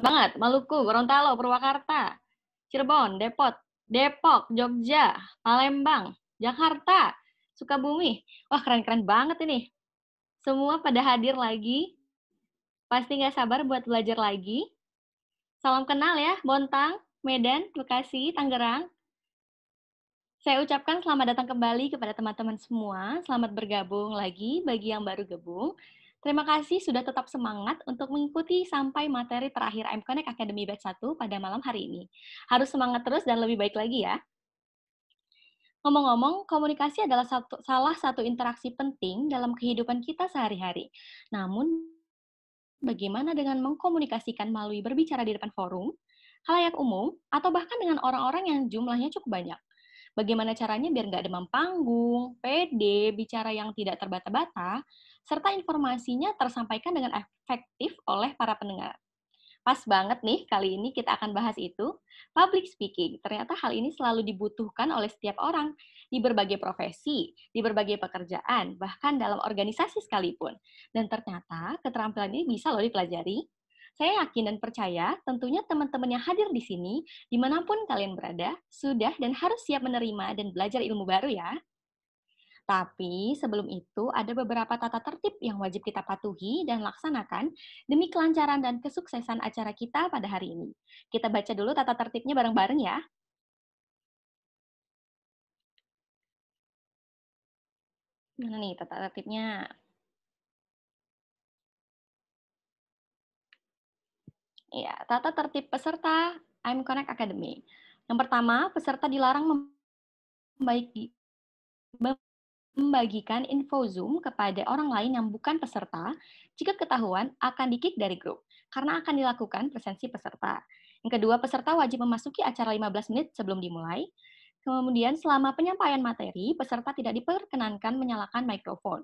banget. Maluku, Gorontalo, Purwakarta, Cirebon, depok Depok, Jogja, Palembang, Jakarta, Sukabumi. Wah, keren-keren banget ini. Semua pada hadir lagi. Pasti nggak sabar buat belajar lagi. Salam kenal ya, Bontang, Medan, Bekasi, Tangerang. Saya ucapkan selamat datang kembali kepada teman-teman semua. Selamat bergabung lagi bagi yang baru gabung. Terima kasih sudah tetap semangat untuk mengikuti sampai materi terakhir M Connect Academy Batch 1 pada malam hari ini. Harus semangat terus dan lebih baik lagi ya. Ngomong-ngomong, komunikasi adalah satu, salah satu interaksi penting dalam kehidupan kita sehari-hari. Namun, bagaimana dengan mengkomunikasikan melalui berbicara di depan forum, halayak umum, atau bahkan dengan orang-orang yang jumlahnya cukup banyak? Bagaimana caranya biar nggak demam panggung, pede, bicara yang tidak terbata-bata, serta informasinya tersampaikan dengan efektif oleh para pendengar. Pas banget nih, kali ini kita akan bahas itu, public speaking. Ternyata hal ini selalu dibutuhkan oleh setiap orang, di berbagai profesi, di berbagai pekerjaan, bahkan dalam organisasi sekalipun. Dan ternyata keterampilan ini bisa loh dipelajari. Saya yakin dan percaya, tentunya teman-teman yang hadir di sini, dimanapun kalian berada, sudah dan harus siap menerima dan belajar ilmu baru ya. Tapi sebelum itu ada beberapa tata tertib yang wajib kita patuhi dan laksanakan demi kelancaran dan kesuksesan acara kita pada hari ini. Kita baca dulu tata tertibnya bareng-bareng ya. Mana nih tata tertibnya? Ya, tata tertib peserta I'm Connect Academy. Yang pertama, peserta dilarang membaiki membagikan info Zoom kepada orang lain yang bukan peserta jika ketahuan akan dikick dari grup, karena akan dilakukan presensi peserta. Yang kedua, peserta wajib memasuki acara 15 menit sebelum dimulai. Kemudian selama penyampaian materi, peserta tidak diperkenankan menyalakan mikrofon.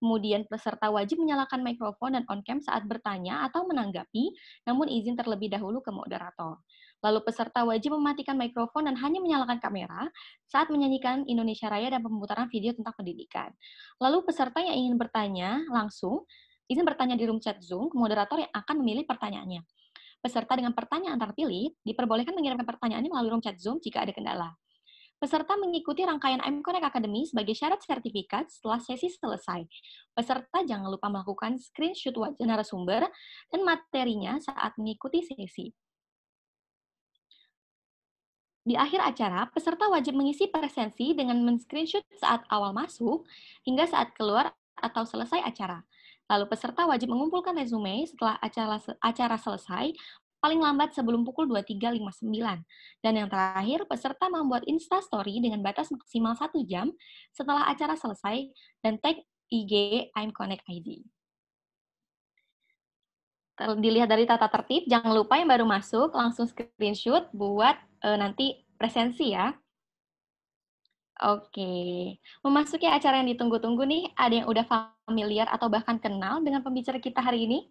Kemudian peserta wajib menyalakan mikrofon dan on-cam saat bertanya atau menanggapi, namun izin terlebih dahulu ke moderator. Lalu peserta wajib mematikan mikrofon dan hanya menyalakan kamera saat menyanyikan Indonesia Raya dan pemutaran video tentang pendidikan. Lalu peserta yang ingin bertanya langsung, izin bertanya di room chat Zoom ke moderator yang akan memilih pertanyaannya. Peserta dengan pertanyaan terpilih diperbolehkan mengirimkan pertanyaannya melalui room chat Zoom jika ada kendala. Peserta mengikuti rangkaian M Connect Academy sebagai syarat sertifikat setelah sesi selesai. Peserta jangan lupa melakukan screenshot wajah narasumber dan materinya saat mengikuti sesi. Di akhir acara, peserta wajib mengisi presensi dengan men-screenshot saat awal masuk hingga saat keluar atau selesai acara. Lalu peserta wajib mengumpulkan resume setelah acara acara selesai paling lambat sebelum pukul 23.59. Dan yang terakhir, peserta membuat Insta Story dengan batas maksimal 1 jam setelah acara selesai dan tag IG I'm Connect ID dilihat dari tata tertib, jangan lupa yang baru masuk langsung screenshot buat uh, nanti presensi ya. Oke, memasuki acara yang ditunggu-tunggu nih, ada yang udah familiar atau bahkan kenal dengan pembicara kita hari ini?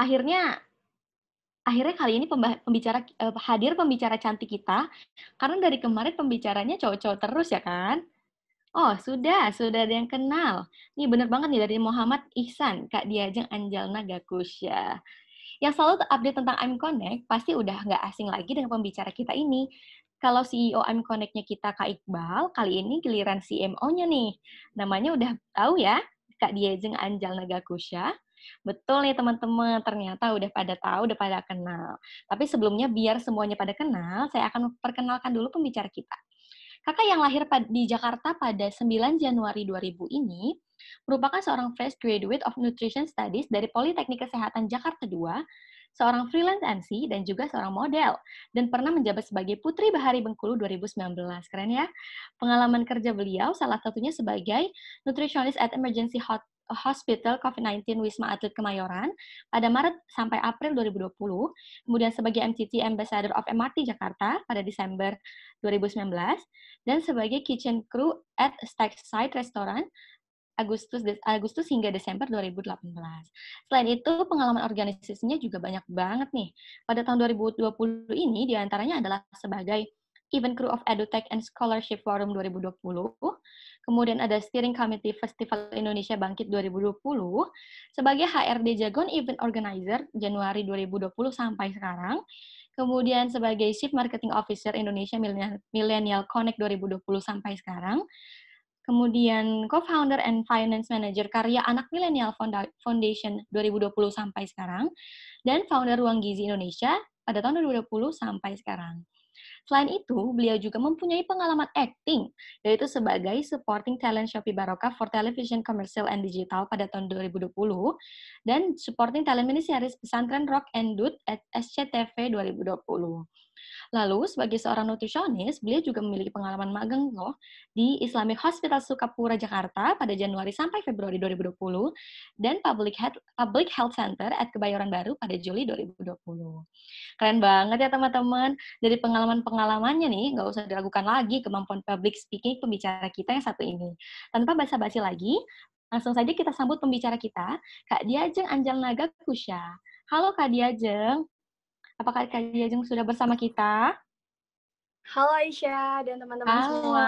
Akhirnya, akhirnya kali ini pembicara eh, hadir pembicara cantik kita, karena dari kemarin pembicaranya cowok-cowok terus ya kan? Oh, sudah, sudah ada yang kenal. ini benar banget nih dari Muhammad Ihsan, Kak Diajeng Anjalna Gakusya. Yang selalu update tentang I'm Connect, pasti udah nggak asing lagi dengan pembicara kita ini. Kalau CEO I'm Connect-nya kita Kak Iqbal, kali ini giliran CMO-nya nih. Namanya udah tahu ya, Kak Diajeng Anjalna Gakusya. Betul nih teman-teman, ternyata udah pada tahu, udah pada kenal. Tapi sebelumnya biar semuanya pada kenal, saya akan perkenalkan dulu pembicara kita. Kakak yang lahir di Jakarta pada 9 Januari 2000 ini merupakan seorang fresh graduate of Nutrition Studies dari Politeknik Kesehatan Jakarta II, seorang freelance MC, dan juga seorang model, dan pernah menjabat sebagai Putri Bahari Bengkulu 2019. Keren ya? Pengalaman kerja beliau salah satunya sebagai nutritionist at emergency hot Hospital COVID-19 Wisma Atlet Kemayoran pada Maret sampai April 2020, kemudian sebagai MTT Ambassador of MRT Jakarta pada Desember 2019, dan sebagai kitchen crew at Stackside Restaurant Agustus Agustus hingga Desember 2018. Selain itu, pengalaman organisasinya juga banyak banget nih. Pada tahun 2020 ini diantaranya adalah sebagai Event Crew of EduTech and Scholarship Forum 2020, kemudian ada Steering Committee Festival Indonesia Bangkit 2020, sebagai HRD Jagon Event Organizer Januari 2020 sampai sekarang, kemudian sebagai Chief Marketing Officer Indonesia Millennial Connect 2020 sampai sekarang, kemudian co-founder and finance manager karya Anak Millennial Foundation 2020 sampai sekarang, dan founder Ruang Gizi Indonesia pada tahun 2020 sampai sekarang. Selain itu, beliau juga mempunyai pengalaman acting, yaitu sebagai supporting talent Shopee Baroka for Television Commercial and Digital pada tahun 2020, dan supporting talent miniseries Pesantren Rock and Dude at SCTV 2020. Lalu, sebagai seorang nutrisionis, beliau juga memiliki pengalaman magang loh di Islamic Hospital Sukapura, Jakarta pada Januari sampai Februari 2020 dan Public Health, Public Health Center at Kebayoran Baru pada Juli 2020. Keren banget ya teman-teman. Dari pengalaman-pengalamannya nih, nggak usah diragukan lagi kemampuan public speaking pembicara kita yang satu ini. Tanpa basa-basi lagi, langsung saja kita sambut pembicara kita, Kak Diajeng Anjal Naga Kusya. Halo Kak Diajeng. Apakah Kak Jajung sudah bersama kita? Halo Aisyah dan teman-teman semua.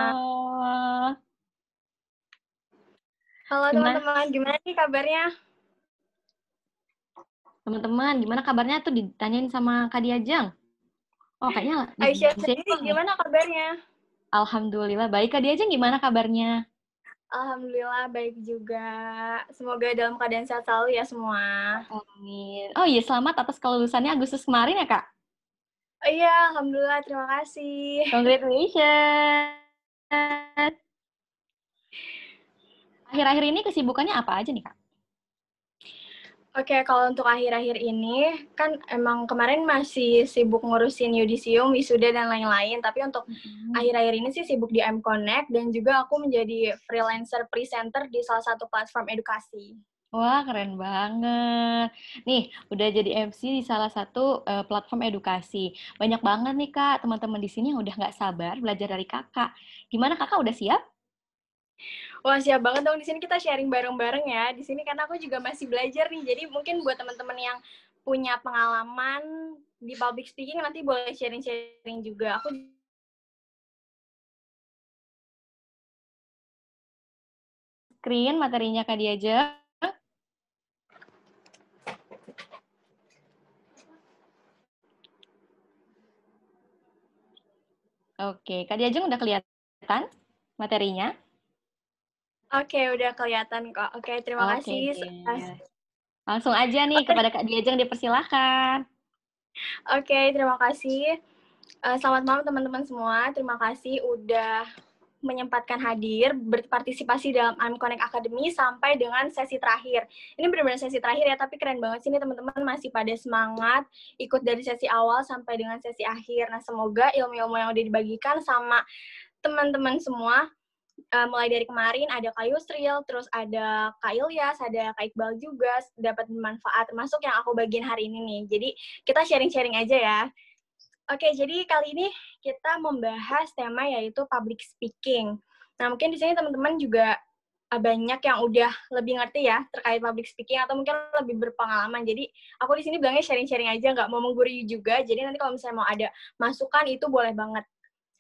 Halo teman-teman, gimana nih kabarnya? Teman-teman, gimana kabarnya tuh ditanyain sama Kak Diajeng? Oh, kayaknya Aisyah sendiri gimana kabarnya? Alhamdulillah baik. Kak Diajeng gimana kabarnya? Alhamdulillah baik juga. Semoga dalam keadaan sehat selalu ya semua. Amin. Oh iya, selamat atas kelulusannya Agustus kemarin ya, Kak? Oh, iya, alhamdulillah. Terima kasih. Congratulations. Akhir-akhir ini kesibukannya apa aja nih, Kak? Oke, okay, kalau untuk akhir-akhir ini kan emang kemarin masih sibuk ngurusin yudisium, wisuda dan lain-lain. Tapi untuk akhir-akhir hmm. ini sih sibuk di M Connect dan juga aku menjadi freelancer presenter di salah satu platform edukasi. Wah, keren banget. Nih, udah jadi MC di salah satu uh, platform edukasi. Banyak banget nih, Kak, teman-teman di sini yang udah nggak sabar belajar dari Kakak. Gimana Kakak udah siap? Wah siap banget dong di sini kita sharing bareng-bareng ya di sini karena aku juga masih belajar nih jadi mungkin buat teman-teman yang punya pengalaman di public speaking nanti boleh sharing-sharing juga aku screen materinya Kak Diaja. Oke, Kak Diajeng udah kelihatan materinya? Oke, udah kelihatan kok. Oke, terima okay, kasih. Langsung aja nih kepada Kak Diajeng dipersilahkan. Oke, terima kasih. Uh, selamat malam teman-teman semua. Terima kasih udah menyempatkan hadir berpartisipasi dalam I'm Connect Academy sampai dengan sesi terakhir. Ini benar-benar sesi terakhir ya, tapi keren banget sih ini teman-teman masih pada semangat ikut dari sesi awal sampai dengan sesi akhir. Nah, semoga ilmu-ilmu yang udah dibagikan sama teman-teman semua uh, mulai dari kemarin ada Kak Yusril, terus ada Kak Ilyas, ada Kak Iqbal juga dapat bermanfaat, termasuk yang aku bagiin hari ini nih. Jadi kita sharing-sharing aja ya. Oke, jadi kali ini kita membahas tema yaitu public speaking. Nah, mungkin di sini teman-teman juga eh, banyak yang udah lebih ngerti ya terkait public speaking atau mungkin lebih berpengalaman. Jadi aku di sini bilangnya sharing-sharing aja, nggak mau menggurui juga. Jadi nanti kalau misalnya mau ada masukan itu boleh banget.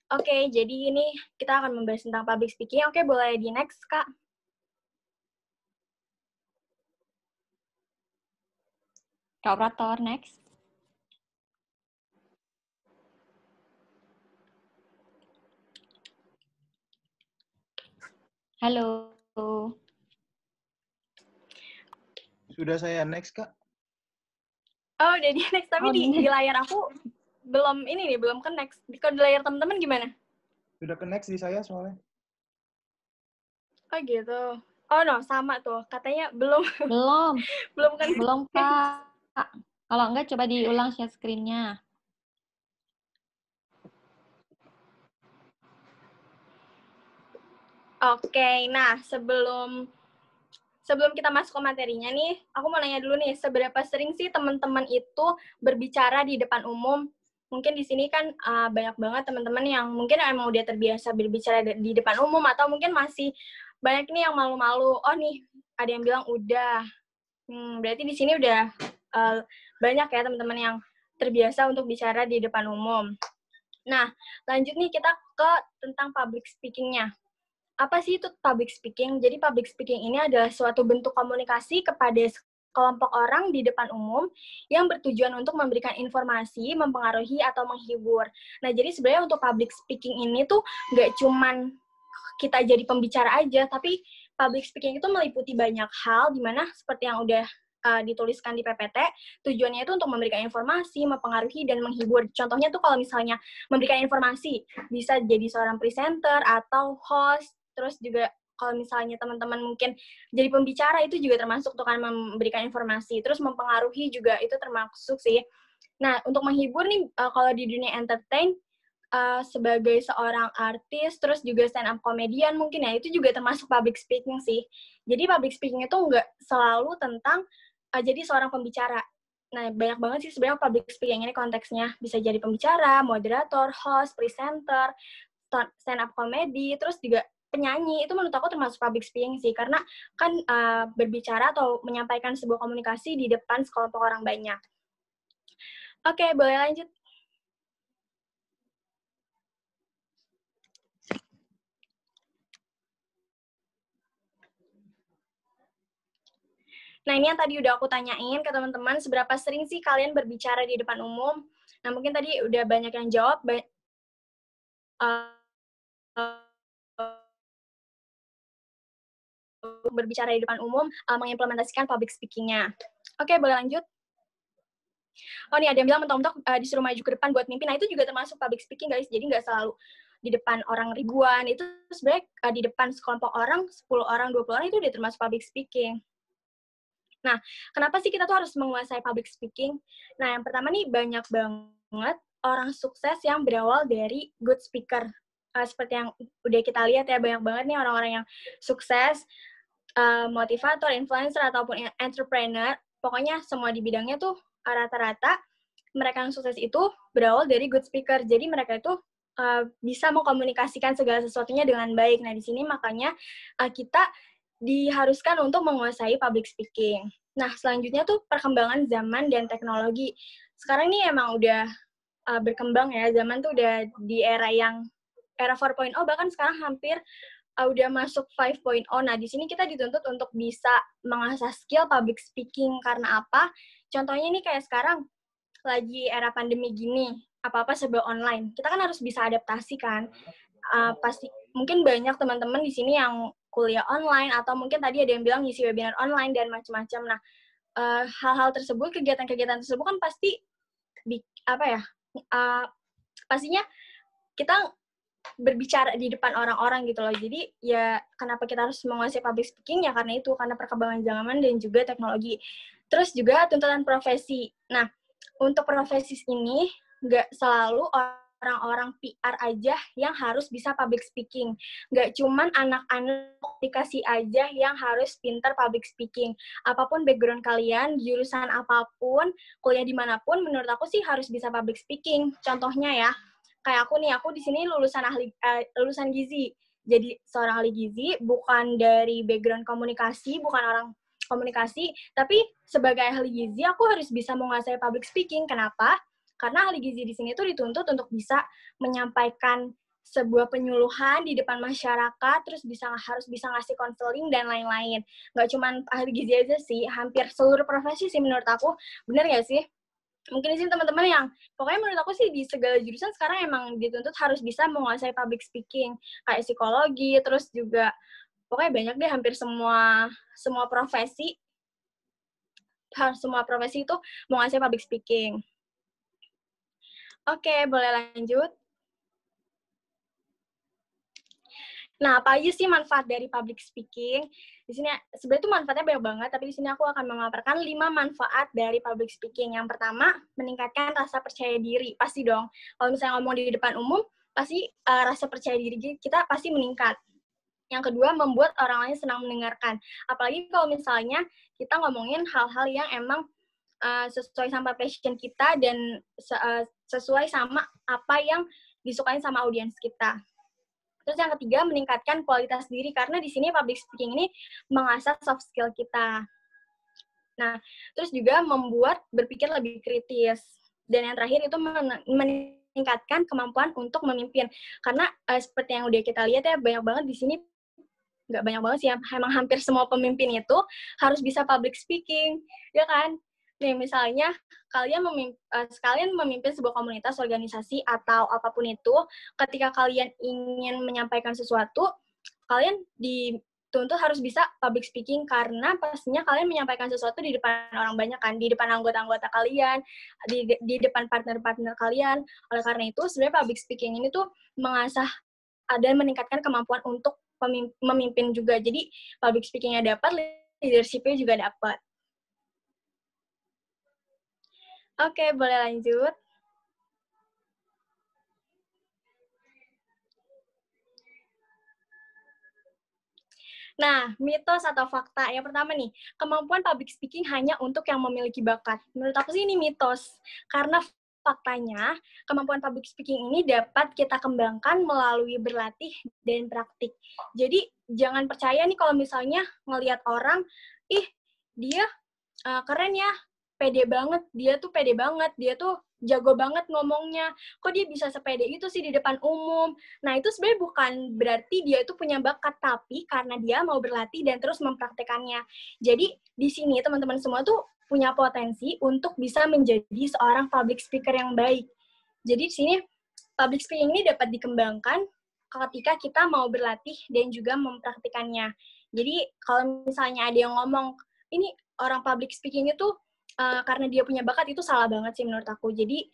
Oke, okay, jadi ini kita akan membahas tentang public speaking. Oke, okay, boleh di next, Kak. Kak Operator, next. Halo. Sudah saya next, Kak. Oh, udah di next, tapi oh, di, di layar aku belum ini nih, belum connect. Di kode layar teman-teman gimana? Sudah connect di saya soalnya. kayak oh, gitu. Oh no, sama tuh. Katanya belum. Belum. belum kan? Belum, Kak. Kalau enggak coba diulang share screennya. Oke, okay, nah sebelum sebelum kita masuk ke materinya nih, aku mau nanya dulu nih, seberapa sering sih teman-teman itu berbicara di depan umum mungkin di sini kan uh, banyak banget teman-teman yang mungkin emang udah terbiasa berbicara di depan umum atau mungkin masih banyak nih yang malu-malu. Oh nih, ada yang bilang udah. Hmm, berarti di sini udah uh, banyak ya teman-teman yang terbiasa untuk bicara di depan umum. Nah, lanjut nih kita ke tentang public speakingnya Apa sih itu public speaking? Jadi public speaking ini adalah suatu bentuk komunikasi kepada kelompok orang di depan umum yang bertujuan untuk memberikan informasi, mempengaruhi atau menghibur. Nah, jadi sebenarnya untuk public speaking ini tuh nggak cuman kita jadi pembicara aja, tapi public speaking itu meliputi banyak hal, di mana seperti yang udah uh, dituliskan di PPT, tujuannya itu untuk memberikan informasi, mempengaruhi, dan menghibur. Contohnya tuh kalau misalnya memberikan informasi, bisa jadi seorang presenter atau host, terus juga kalau misalnya teman-teman mungkin jadi pembicara itu juga termasuk tuh kan memberikan informasi terus mempengaruhi juga itu termasuk sih nah untuk menghibur nih uh, kalau di dunia entertain uh, sebagai seorang artis terus juga stand up komedian mungkin ya itu juga termasuk public speaking sih jadi public speaking itu enggak selalu tentang uh, jadi seorang pembicara nah banyak banget sih sebenarnya public speaking ini konteksnya bisa jadi pembicara moderator host presenter stand up comedy terus juga penyanyi itu menurut aku termasuk public speaking sih karena kan uh, berbicara atau menyampaikan sebuah komunikasi di depan sekelompok orang banyak. Oke, okay, boleh lanjut. Nah, ini yang tadi udah aku tanyain ke teman-teman, seberapa sering sih kalian berbicara di depan umum? Nah, mungkin tadi udah banyak yang jawab, ba uh, berbicara di depan umum uh, mengimplementasikan public speaking-nya. Oke, okay, boleh lanjut? Oh nih ada yang bilang mentok-mentok uh, eh, disuruh maju ke depan buat mimpin. Nah itu juga termasuk public speaking guys. Jadi nggak selalu di depan orang ribuan. Itu sebenarnya uh, di depan sekelompok orang, 10 orang, 20 orang itu udah termasuk public speaking. Nah, kenapa sih kita tuh harus menguasai public speaking? Nah, yang pertama nih banyak banget orang sukses yang berawal dari good speaker. Uh, seperti yang udah kita lihat ya, banyak banget nih orang-orang yang sukses Eh, motivator, influencer ataupun entrepreneur, pokoknya semua di bidangnya tuh eh, rata-rata mereka yang sukses itu berawal dari good speaker. Jadi mereka itu uh, bisa mengkomunikasikan segala sesuatunya dengan baik. Nah, di sini makanya uh, kita diharuskan untuk menguasai public speaking. Nah, selanjutnya tuh perkembangan zaman dan teknologi. Sekarang ini emang udah uh, berkembang ya, zaman tuh udah di era yang era 4.0 bahkan sekarang hampir uh, udah masuk 5.0. Nah, di sini kita dituntut untuk bisa mengasah skill public speaking karena apa? Contohnya ini kayak sekarang lagi era pandemi gini, apa-apa serba online. Kita kan harus bisa adaptasi kan. Uh, pasti mungkin banyak teman-teman di sini yang kuliah online atau mungkin tadi ada yang bilang ngisi webinar online dan macam-macam. Nah, eh, hal-hal uh, tersebut, kegiatan-kegiatan tersebut kan pasti di, apa ya? Uh, pastinya kita berbicara di depan orang-orang gitu loh. Jadi ya kenapa kita harus menguasai public speaking ya karena itu karena perkembangan zaman dan juga teknologi. Terus juga tuntutan profesi. Nah, untuk profesi ini nggak selalu orang-orang PR aja yang harus bisa public speaking. Nggak cuman anak-anak dikasih aja yang harus pinter public speaking. Apapun background kalian, jurusan apapun, kuliah dimanapun, menurut aku sih harus bisa public speaking. Contohnya ya, kayak aku nih aku di sini lulusan ahli uh, lulusan gizi jadi seorang ahli gizi bukan dari background komunikasi bukan orang komunikasi tapi sebagai ahli gizi aku harus bisa menguasai public speaking kenapa karena ahli gizi di sini tuh dituntut untuk bisa menyampaikan sebuah penyuluhan di depan masyarakat terus bisa harus bisa ngasih konseling dan lain-lain nggak cuma ahli gizi aja sih hampir seluruh profesi sih menurut aku bener nggak sih mungkin di sini teman-teman yang pokoknya menurut aku sih di segala jurusan sekarang emang dituntut harus bisa menguasai public speaking kayak psikologi terus juga pokoknya banyak deh hampir semua semua profesi harus semua profesi itu menguasai public speaking. Oke, boleh lanjut. Nah, apa aja sih manfaat dari public speaking? Di sini sebenarnya tuh manfaatnya banyak banget, tapi di sini aku akan memaparkan lima manfaat dari public speaking. Yang pertama, meningkatkan rasa percaya diri. Pasti dong. Kalau misalnya ngomong di depan umum, pasti uh, rasa percaya diri kita pasti meningkat. Yang kedua, membuat orang lain senang mendengarkan. Apalagi kalau misalnya kita ngomongin hal-hal yang emang uh, sesuai sama passion kita dan uh, sesuai sama apa yang disukain sama audiens kita. Terus yang ketiga meningkatkan kualitas diri karena di sini public speaking ini mengasah soft skill kita. Nah, terus juga membuat berpikir lebih kritis. Dan yang terakhir itu meningkatkan kemampuan untuk memimpin. Karena eh, seperti yang udah kita lihat ya banyak banget di sini nggak banyak banget sih, ya, emang hampir semua pemimpin itu harus bisa public speaking, ya kan? nih misalnya kalian memimpin, eh, sekalian memimpin sebuah komunitas, organisasi atau apapun itu, ketika kalian ingin menyampaikan sesuatu, kalian dituntut harus bisa public speaking karena pastinya kalian menyampaikan sesuatu di depan orang banyak kan, di depan anggota-anggota kalian, di di depan partner-partner kalian. Oleh karena itu, sebenarnya public speaking ini tuh mengasah eh, dan meningkatkan kemampuan untuk memimpin juga. Jadi public speakingnya dapat, leadershipnya juga dapat. Oke, boleh lanjut. Nah, mitos atau fakta. Yang pertama nih, kemampuan public speaking hanya untuk yang memiliki bakat. Menurut aku sih ini mitos. Karena faktanya, kemampuan public speaking ini dapat kita kembangkan melalui berlatih dan praktik. Jadi, jangan percaya nih kalau misalnya ngelihat orang, ih, dia uh, keren ya, pede banget, dia tuh pede banget, dia tuh jago banget ngomongnya. Kok dia bisa sepede itu sih di depan umum? Nah, itu sebenarnya bukan berarti dia itu punya bakat, tapi karena dia mau berlatih dan terus mempraktekannya. Jadi, di sini teman-teman semua tuh punya potensi untuk bisa menjadi seorang public speaker yang baik. Jadi, di sini public speaking ini dapat dikembangkan ketika kita mau berlatih dan juga mempraktikannya. Jadi, kalau misalnya ada yang ngomong, ini orang public speaking itu uh, karena dia punya bakat itu salah banget sih menurut aku. Jadi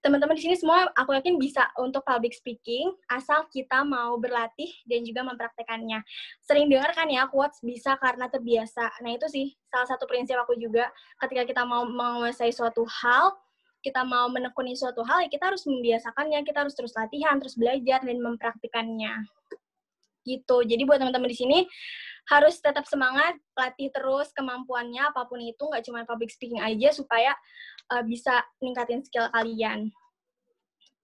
teman-teman di sini semua aku yakin bisa untuk public speaking asal kita mau berlatih dan juga mempraktekannya. Sering dengar kan ya quotes bisa karena terbiasa. Nah itu sih salah satu prinsip aku juga ketika kita mau menguasai suatu hal kita mau menekuni suatu hal, ya kita harus membiasakannya, kita harus terus latihan, terus belajar, dan mempraktikannya gitu. Jadi buat teman-teman di sini harus tetap semangat, pelatih terus kemampuannya apapun itu, nggak cuma public speaking aja supaya uh, bisa ningkatin skill kalian.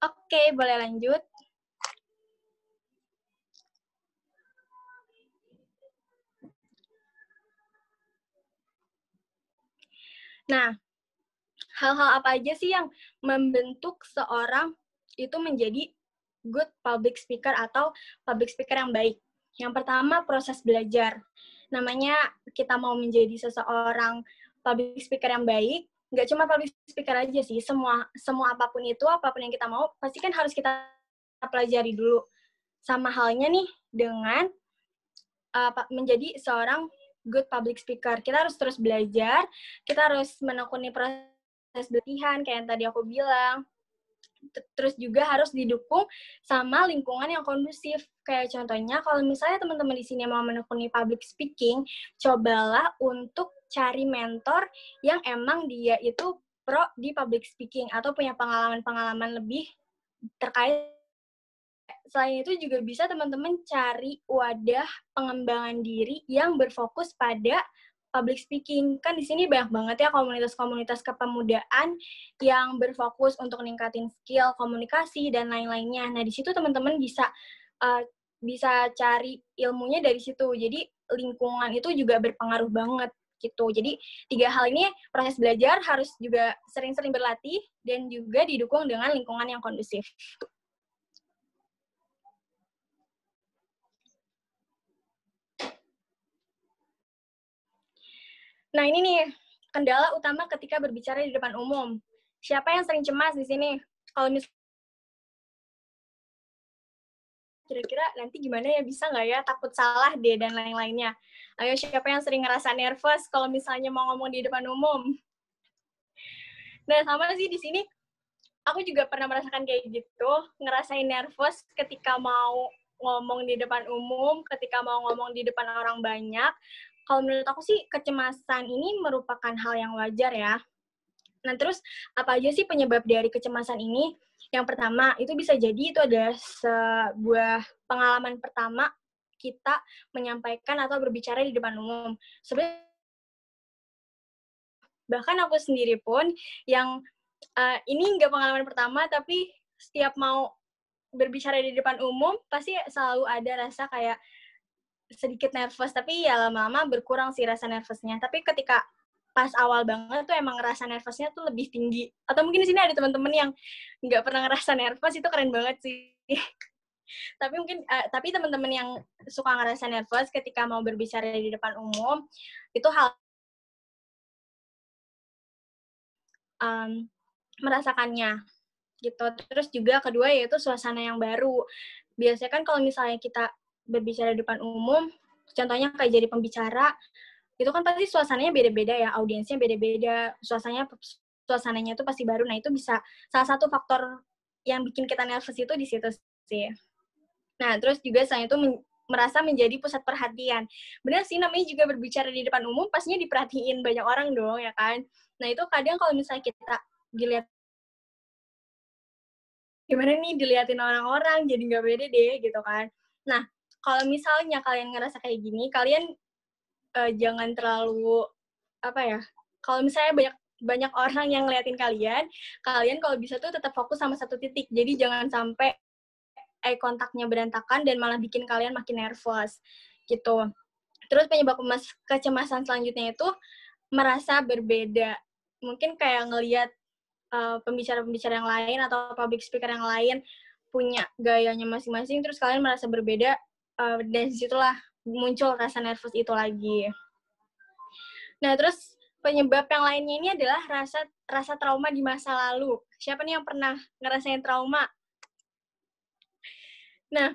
Oke, okay, boleh lanjut. Nah, hal-hal apa aja sih yang membentuk seorang itu menjadi good public speaker atau public speaker yang baik. Yang pertama proses belajar. Namanya kita mau menjadi seseorang public speaker yang baik, nggak cuma public speaker aja sih, semua semua apapun itu, apapun yang kita mau, pasti kan harus kita pelajari dulu. Sama halnya nih dengan uh, menjadi seorang good public speaker. Kita harus terus belajar, kita harus menekuni proses latihan kayak yang tadi aku bilang, terus juga harus didukung sama lingkungan yang kondusif. Kayak contohnya kalau misalnya teman-teman di sini mau menekuni public speaking, cobalah untuk cari mentor yang emang dia itu pro di public speaking atau punya pengalaman-pengalaman lebih terkait selain itu juga bisa teman-teman cari wadah pengembangan diri yang berfokus pada public speaking. Kan di sini banyak banget ya komunitas-komunitas kepemudaan yang berfokus untuk ningkatin skill komunikasi dan lain-lainnya. Nah, di situ teman-teman bisa uh, bisa cari ilmunya dari situ. Jadi lingkungan itu juga berpengaruh banget gitu. Jadi tiga hal ini proses belajar harus juga sering-sering berlatih dan juga didukung dengan lingkungan yang kondusif. Nah, ini nih kendala utama ketika berbicara di depan umum. Siapa yang sering cemas di sini? Kalau misalnya kira-kira nanti gimana ya bisa nggak ya takut salah deh dan lain-lainnya. Ayo siapa yang sering ngerasa nervous kalau misalnya mau ngomong di depan umum? Nah sama sih di sini aku juga pernah merasakan kayak gitu, ngerasain nervous ketika mau ngomong di depan umum, ketika mau ngomong di depan orang banyak, kalau menurut aku sih kecemasan ini merupakan hal yang wajar ya. Nah, terus apa aja sih penyebab dari kecemasan ini? Yang pertama, itu bisa jadi itu ada sebuah pengalaman pertama kita menyampaikan atau berbicara di depan umum. Sebenarnya bahkan aku sendiri pun yang uh, ini nggak pengalaman pertama tapi setiap mau berbicara di depan umum pasti selalu ada rasa kayak sedikit nervous tapi ya lama-lama berkurang sih rasa nervousnya tapi ketika pas awal banget tuh emang rasa nervousnya tuh lebih tinggi atau mungkin di sini ada teman-teman yang nggak pernah ngerasa nervous itu keren banget sih tapi mungkin uh, tapi teman-teman yang suka ngerasa nervous ketika mau berbicara di depan umum itu hal um, merasakannya gitu terus juga kedua yaitu suasana yang baru biasanya kan kalau misalnya kita berbicara di depan umum, contohnya kayak jadi pembicara, itu kan pasti suasananya beda-beda ya, audiensnya beda-beda, suasananya suasananya itu pasti baru. Nah, itu bisa salah satu faktor yang bikin kita nervous itu di situ sih. Nah, terus juga saya itu men merasa menjadi pusat perhatian. Benar sih namanya juga berbicara di depan umum pastinya diperhatiin banyak orang dong ya kan. Nah, itu kadang kalau misalnya kita dilihat gimana nih dilihatin orang-orang jadi nggak pede deh gitu kan. Nah, kalau misalnya kalian ngerasa kayak gini kalian uh, jangan terlalu apa ya kalau misalnya banyak banyak orang yang ngeliatin kalian kalian kalau bisa tuh tetap fokus sama satu titik jadi jangan sampai eye eh, kontaknya berantakan dan malah bikin kalian makin nervous gitu terus penyebab kecemasan selanjutnya itu merasa berbeda mungkin kayak ngelihat pembicara eh, pembicara-pembicara yang lain atau public speaker yang lain punya gayanya masing-masing terus kalian merasa berbeda uh, dan situlah muncul rasa nervous itu lagi. Nah, terus penyebab yang lainnya ini adalah rasa rasa trauma di masa lalu. Siapa nih yang pernah ngerasain trauma? Nah,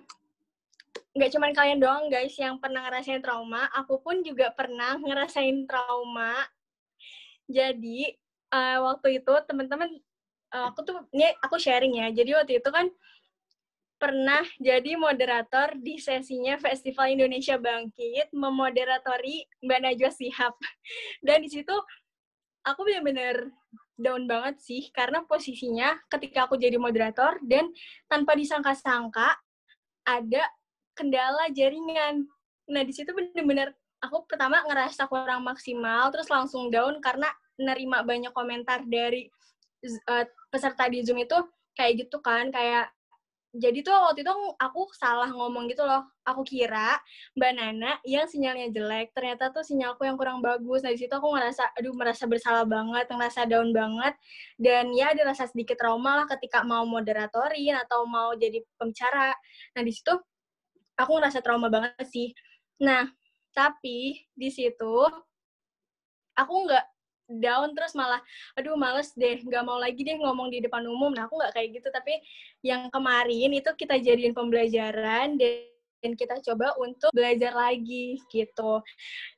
nggak cuma kalian doang guys yang pernah ngerasain trauma, aku pun juga pernah ngerasain trauma. Jadi uh, waktu itu teman-teman uh, aku tuh ini aku sharing ya. Jadi waktu itu kan pernah jadi moderator di sesinya Festival Indonesia Bangkit, memoderatori Mbak Najwa Sihab. Dan di situ aku benar-benar down banget sih, karena posisinya ketika aku jadi moderator, dan tanpa disangka-sangka ada kendala jaringan. Nah, di situ benar bener aku pertama ngerasa kurang maksimal, terus langsung down karena nerima banyak komentar dari uh, peserta di Zoom itu kayak gitu kan, kayak jadi tuh waktu itu aku salah ngomong gitu loh. Aku kira Mbak Nana yang sinyalnya jelek, ternyata tuh sinyalku yang kurang bagus. Nah, di situ aku ngerasa aduh merasa bersalah banget, ngerasa down banget dan ya ada rasa sedikit trauma lah ketika mau moderatorin atau mau jadi pembicara. Nah, di situ aku ngerasa trauma banget sih. Nah, tapi di situ aku nggak down terus malah aduh males deh nggak mau lagi deh ngomong di depan umum nah aku nggak kayak gitu tapi yang kemarin itu kita jadiin pembelajaran dan kita coba untuk belajar lagi gitu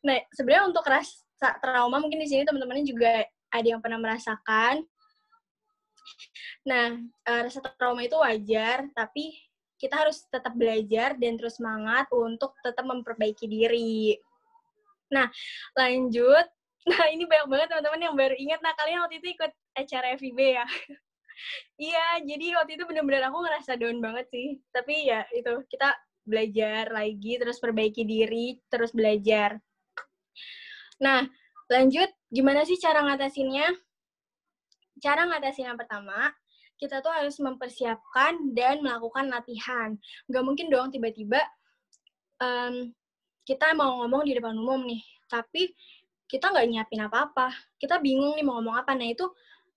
nah sebenarnya untuk rasa trauma mungkin di sini teman teman juga ada yang pernah merasakan nah eh, rasa trauma itu wajar tapi kita harus tetap belajar dan terus semangat untuk tetap memperbaiki diri. Nah, lanjut Nah, ini banyak banget teman-teman yang baru ingat. Nah, kalian waktu itu ikut acara FIB ya? Iya, jadi waktu itu bener-bener aku ngerasa down banget sih. Tapi ya itu, kita belajar lagi, terus perbaiki diri, terus belajar. Nah, lanjut, gimana sih cara ngatasinnya? Cara ngatasin yang pertama, kita tuh harus mempersiapkan dan melakukan latihan. Nggak mungkin dong tiba-tiba um, kita mau ngomong di depan umum nih, tapi kita nggak nyiapin apa-apa kita bingung nih mau ngomong apa nah itu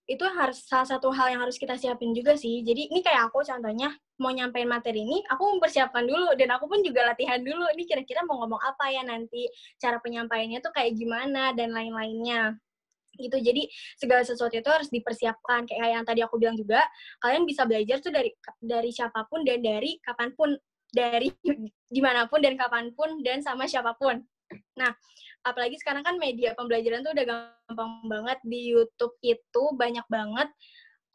itu harus salah satu hal yang harus kita siapin juga sih. Jadi ini kayak aku contohnya mau nyampein materi ini, aku mempersiapkan dulu dan aku pun juga latihan dulu. Ini kira-kira mau ngomong apa ya nanti, cara penyampaiannya tuh kayak gimana dan lain-lainnya gitu jadi segala sesuatu itu harus dipersiapkan kayak yang tadi aku bilang juga kalian bisa belajar tuh dari dari siapapun dan dari kapanpun dari dimanapun dan kapanpun dan sama siapapun Nah, apalagi sekarang kan media pembelajaran tuh udah gampang banget di YouTube itu banyak banget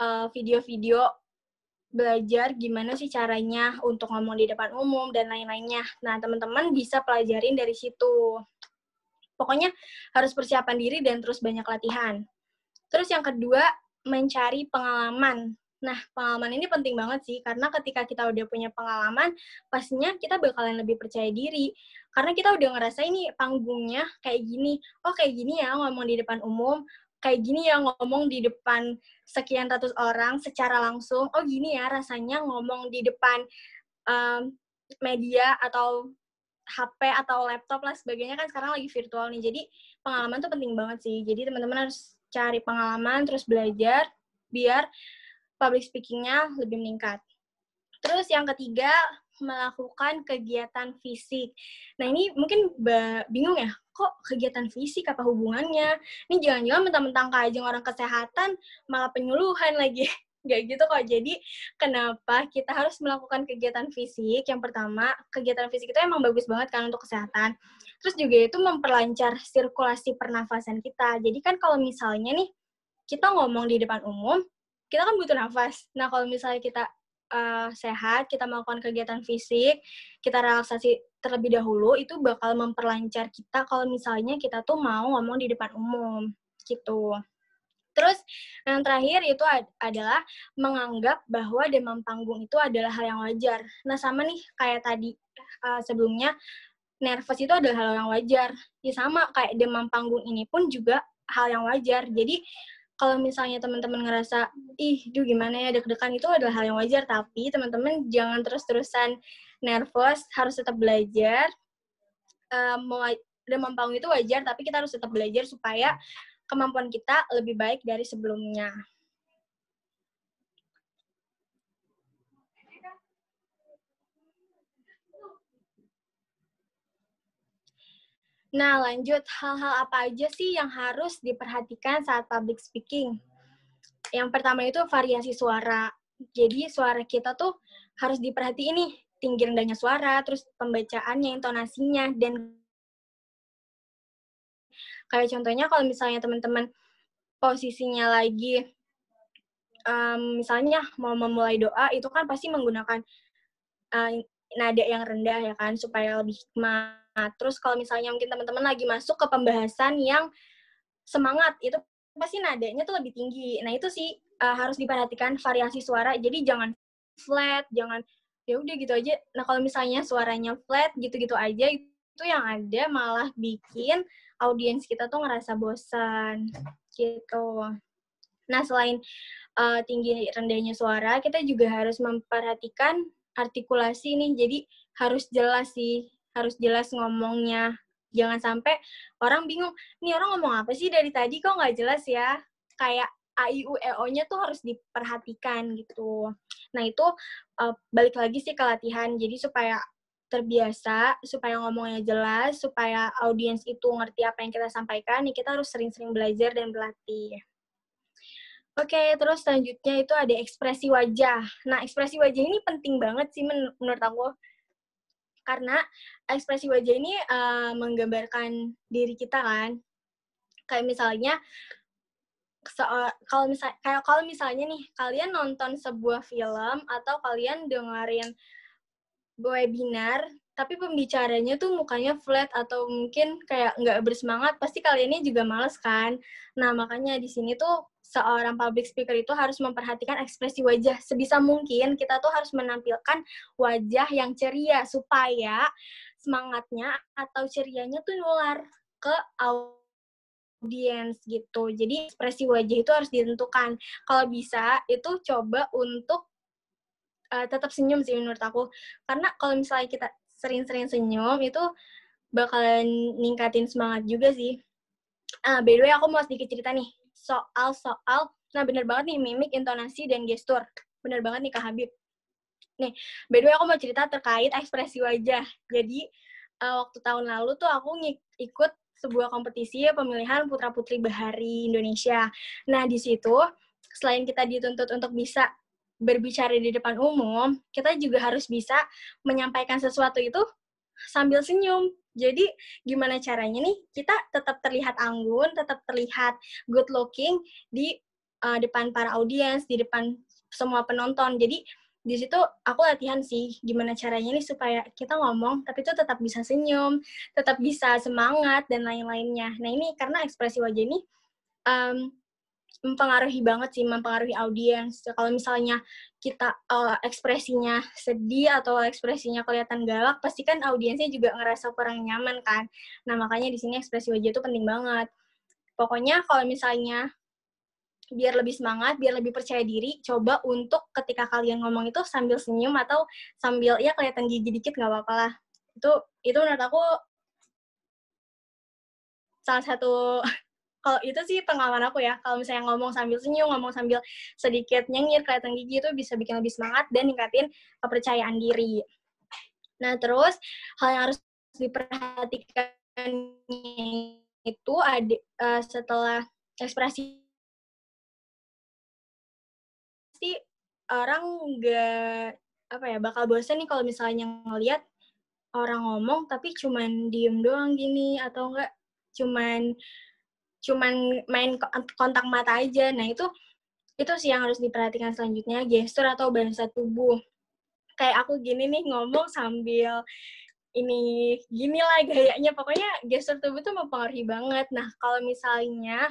eh, video-video uh, belajar gimana sih caranya untuk ngomong di depan umum dan lain-lainnya. Nah, teman-teman bisa pelajarin dari situ. Pokoknya harus persiapan diri dan terus banyak latihan. Terus yang kedua, mencari pengalaman Nah, pengalaman ini penting banget sih, karena ketika kita udah punya pengalaman, pastinya kita bakalan lebih percaya diri. Karena kita udah ngerasa ini panggungnya kayak gini, oh kayak gini ya ngomong di depan umum, kayak gini ya ngomong di depan sekian ratus orang secara langsung, oh gini ya rasanya ngomong di depan um, media atau HP atau laptop lah sebagainya kan sekarang lagi virtual nih. Jadi pengalaman tuh penting banget sih. Jadi teman-teman harus cari pengalaman terus belajar biar public speakingnya lebih meningkat. Terus yang ketiga, melakukan kegiatan fisik. Nah ini mungkin bingung ya, kok kegiatan fisik apa hubungannya? Ini jangan-jangan mentang-mentang kajeng orang kesehatan malah penyuluhan lagi. Gak gitu kok. Jadi kenapa kita harus melakukan kegiatan fisik? Yang pertama, kegiatan fisik itu emang bagus banget kan untuk kesehatan. Terus juga itu memperlancar sirkulasi pernafasan kita. Jadi kan kalau misalnya nih kita ngomong di depan umum, kita kan butuh nafas. Nah, kalau misalnya kita uh, sehat, kita melakukan kegiatan fisik, kita relaksasi terlebih dahulu, itu bakal memperlancar kita kalau misalnya kita tuh mau ngomong di depan umum, gitu. Terus yang terakhir itu adalah menganggap bahwa demam panggung itu adalah hal yang wajar. Nah sama nih kayak tadi uh, sebelumnya nervous itu adalah hal yang wajar. Ya sama kayak demam panggung ini pun juga hal yang wajar. Jadi kalau misalnya teman-teman ngerasa ih duh gimana ya deg-degan itu adalah hal yang wajar tapi teman-teman jangan terus-terusan nervous harus tetap belajar um, mau demam panggung itu wajar tapi kita harus tetap belajar supaya kemampuan kita lebih baik dari sebelumnya Nah, lanjut hal-hal apa aja sih yang harus diperhatikan saat public speaking? Yang pertama itu variasi suara. Jadi suara kita tuh harus diperhatiin nih, tinggi rendahnya suara, terus pembacaannya, intonasinya, dan kayak contohnya kalau misalnya teman-teman posisinya lagi, um, misalnya mau memulai doa, itu kan pasti menggunakan uh, nada yang rendah ya kan, supaya lebih hikmah nah terus kalau misalnya mungkin teman-teman lagi masuk ke pembahasan yang semangat itu pasti nadanya tuh lebih tinggi nah itu sih uh, harus diperhatikan variasi suara jadi jangan flat jangan ya udah gitu aja nah kalau misalnya suaranya flat gitu-gitu aja itu yang ada malah bikin audiens kita tuh ngerasa bosan gitu nah selain uh, tinggi rendahnya suara kita juga harus memperhatikan artikulasi nih jadi harus jelas sih harus jelas ngomongnya. Jangan sampai orang bingung, nih orang ngomong apa sih dari tadi kok nggak jelas ya? Kayak A, I, U, E, O-nya tuh harus diperhatikan gitu. Nah itu eh, balik lagi sih ke latihan, jadi supaya terbiasa, supaya ngomongnya jelas, supaya audiens itu ngerti apa yang kita sampaikan, nih ya kita harus sering-sering belajar dan berlatih. Oke, okay, terus selanjutnya itu ada ekspresi wajah. Nah, ekspresi wajah ini penting banget sih menurut aku karena ekspresi wajah ini uh, menggambarkan diri kita kan kayak misalnya kalau misalnya kayak kalau misalnya nih kalian nonton sebuah film atau kalian dengerin webinar tapi pembicaranya tuh mukanya flat atau mungkin kayak nggak bersemangat pasti kalian ini juga males kan nah makanya di sini tuh seorang public speaker itu harus memperhatikan ekspresi wajah sebisa mungkin kita tuh harus menampilkan wajah yang ceria supaya semangatnya atau cerianya tuh nular ke audiens gitu. Jadi ekspresi wajah itu harus ditentukan. Kalau bisa itu coba untuk uh, tetap senyum sih menurut aku. Karena kalau misalnya kita sering-sering senyum itu bakalan ningkatin semangat juga sih. Ah, by the way aku mau sedikit cerita nih soal-soal. Nah, bener banget nih, mimik, intonasi, dan gestur. Bener banget nih, Kak Habib. Nih, by the way aku mau cerita terkait ekspresi wajah. Jadi, uh, waktu tahun lalu tuh aku ikut sebuah kompetisi pemilihan putra-putri bahari Indonesia. Nah, di situ selain kita dituntut untuk bisa berbicara di depan umum, kita juga harus bisa menyampaikan sesuatu itu sambil senyum. Jadi gimana caranya nih kita tetap terlihat anggun, tetap terlihat good looking di uh, depan para audiens, di depan semua penonton. Jadi di situ aku latihan sih gimana caranya nih supaya kita ngomong tapi itu tetap bisa senyum, tetap bisa semangat dan lain-lainnya. Nah ini karena ekspresi wajah ini um, mempengaruhi banget sih, mempengaruhi audiens. Kalau misalnya kita uh, ekspresinya sedih atau ekspresinya kelihatan galak, pasti kan audiensnya juga ngerasa kurang nyaman kan. Nah makanya di sini ekspresi wajah itu penting banget. Pokoknya kalau misalnya biar lebih semangat, biar lebih percaya diri, coba untuk ketika kalian ngomong itu sambil senyum atau sambil ya kelihatan gigi dikit nggak apa-apa lah. Itu itu menurut aku salah satu kalau itu sih pengalaman aku ya kalau misalnya ngomong sambil senyum ngomong sambil sedikit nyengir kelihatan gigi itu bisa bikin lebih semangat dan ningkatin kepercayaan diri nah terus hal yang harus diperhatikan itu ada uh, eh, setelah ekspresi pasti orang nggak apa ya bakal bosen nih kalau misalnya ngelihat orang ngomong tapi cuman diem doang gini atau enggak cuman cuman main kontak mata aja. Nah, itu itu sih yang harus diperhatikan selanjutnya, gestur atau bahasa tubuh. Kayak aku gini nih ngomong sambil ini gini lah gayanya pokoknya gestur tubuh tuh mempengaruhi banget nah kalau misalnya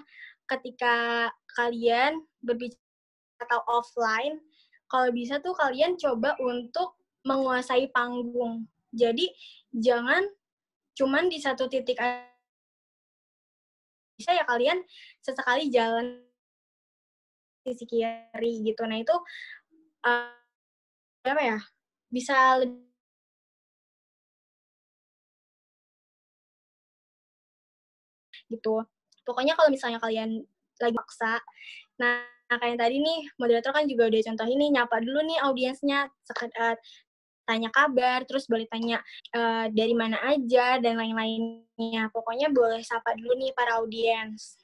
ketika kalian berbicara atau offline kalau bisa tuh kalian coba untuk menguasai panggung jadi jangan cuman di satu titik aja bisa ya kalian sesekali jalan sisi kiri gitu. Nah itu uh, apa ya bisa lebih gitu. Pokoknya kalau misalnya kalian lagi maksa, nah kayak tadi nih moderator kan juga udah contoh ini nyapa dulu nih audiensnya sekedar eh, tanya kabar, terus boleh tanya uh, dari mana aja dan lain-lainnya. Pokoknya boleh sapa dulu nih para audiens.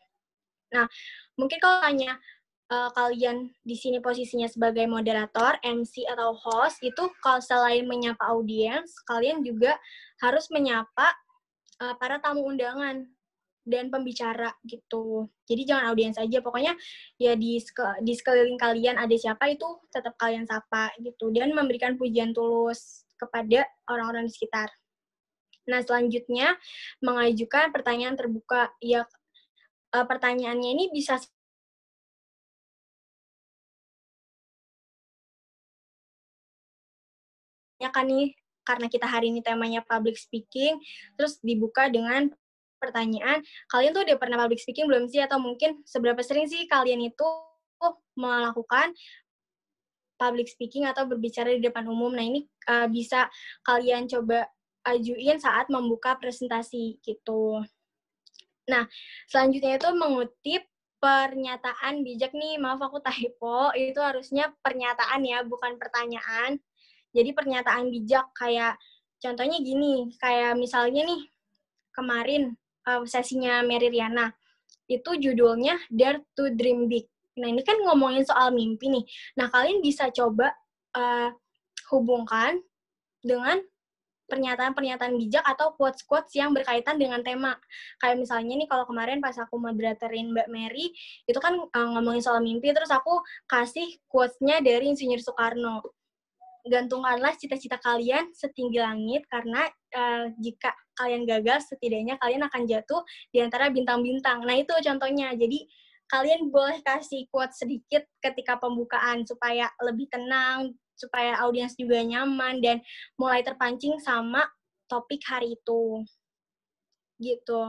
Nah, mungkin kalau tanya uh, kalian di sini posisinya sebagai moderator, MC atau host itu kalau selain menyapa audiens, kalian juga harus menyapa uh, para tamu undangan dan pembicara gitu. Jadi jangan audiens aja, pokoknya ya di di sekeliling kalian ada siapa itu tetap kalian sapa gitu dan memberikan pujian tulus kepada orang-orang di sekitar. Nah, selanjutnya mengajukan pertanyaan terbuka. Ya eh, pertanyaannya ini bisa ya kan nih karena kita hari ini temanya public speaking, terus dibuka dengan pertanyaan, kalian tuh udah pernah public speaking belum sih? Atau mungkin seberapa sering sih kalian itu melakukan public speaking atau berbicara di depan umum? Nah ini uh, bisa kalian coba ajuin saat membuka presentasi gitu. Nah, selanjutnya itu mengutip pernyataan bijak nih, maaf aku typo, itu harusnya pernyataan ya, bukan pertanyaan. Jadi pernyataan bijak kayak contohnya gini, kayak misalnya nih kemarin uh, sesinya Mary Riana itu judulnya Dare to Dream Big. Nah ini kan ngomongin soal mimpi nih. Nah kalian bisa coba uh, hubungkan dengan pernyataan-pernyataan bijak atau quotes-quotes yang berkaitan dengan tema. Kayak misalnya nih kalau kemarin pas aku moderaterin Mbak Mary, itu kan uh, ngomongin soal mimpi, terus aku kasih quotes-nya dari Insinyur Soekarno gantunganlah cita-cita kalian setinggi langit karena uh, jika kalian gagal setidaknya kalian akan jatuh di antara bintang-bintang. Nah, itu contohnya. Jadi kalian boleh kasih quote sedikit ketika pembukaan supaya lebih tenang, supaya audiens juga nyaman dan mulai terpancing sama topik hari itu. Gitu.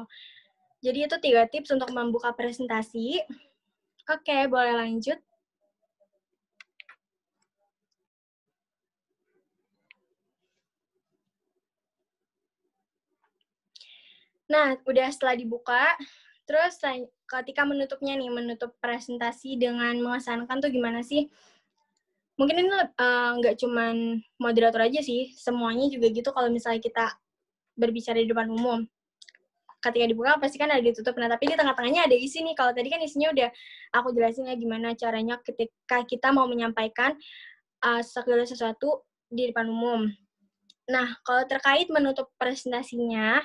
Jadi itu tiga tips untuk membuka presentasi. Oke, boleh lanjut. Nah, udah setelah dibuka, terus ketika menutupnya nih, menutup presentasi dengan mengesankan tuh gimana sih? Mungkin ini eh, nggak uh, cuman moderator aja sih, semuanya juga gitu kalau misalnya kita berbicara di depan umum. Ketika dibuka pasti kan ada ditutup. Nah, tapi di tengah-tengahnya ada isi nih. Kalau tadi kan isinya udah aku jelasin ya gimana caranya ketika kita mau menyampaikan uh, segala sesuatu di depan umum. Nah, kalau terkait menutup presentasinya,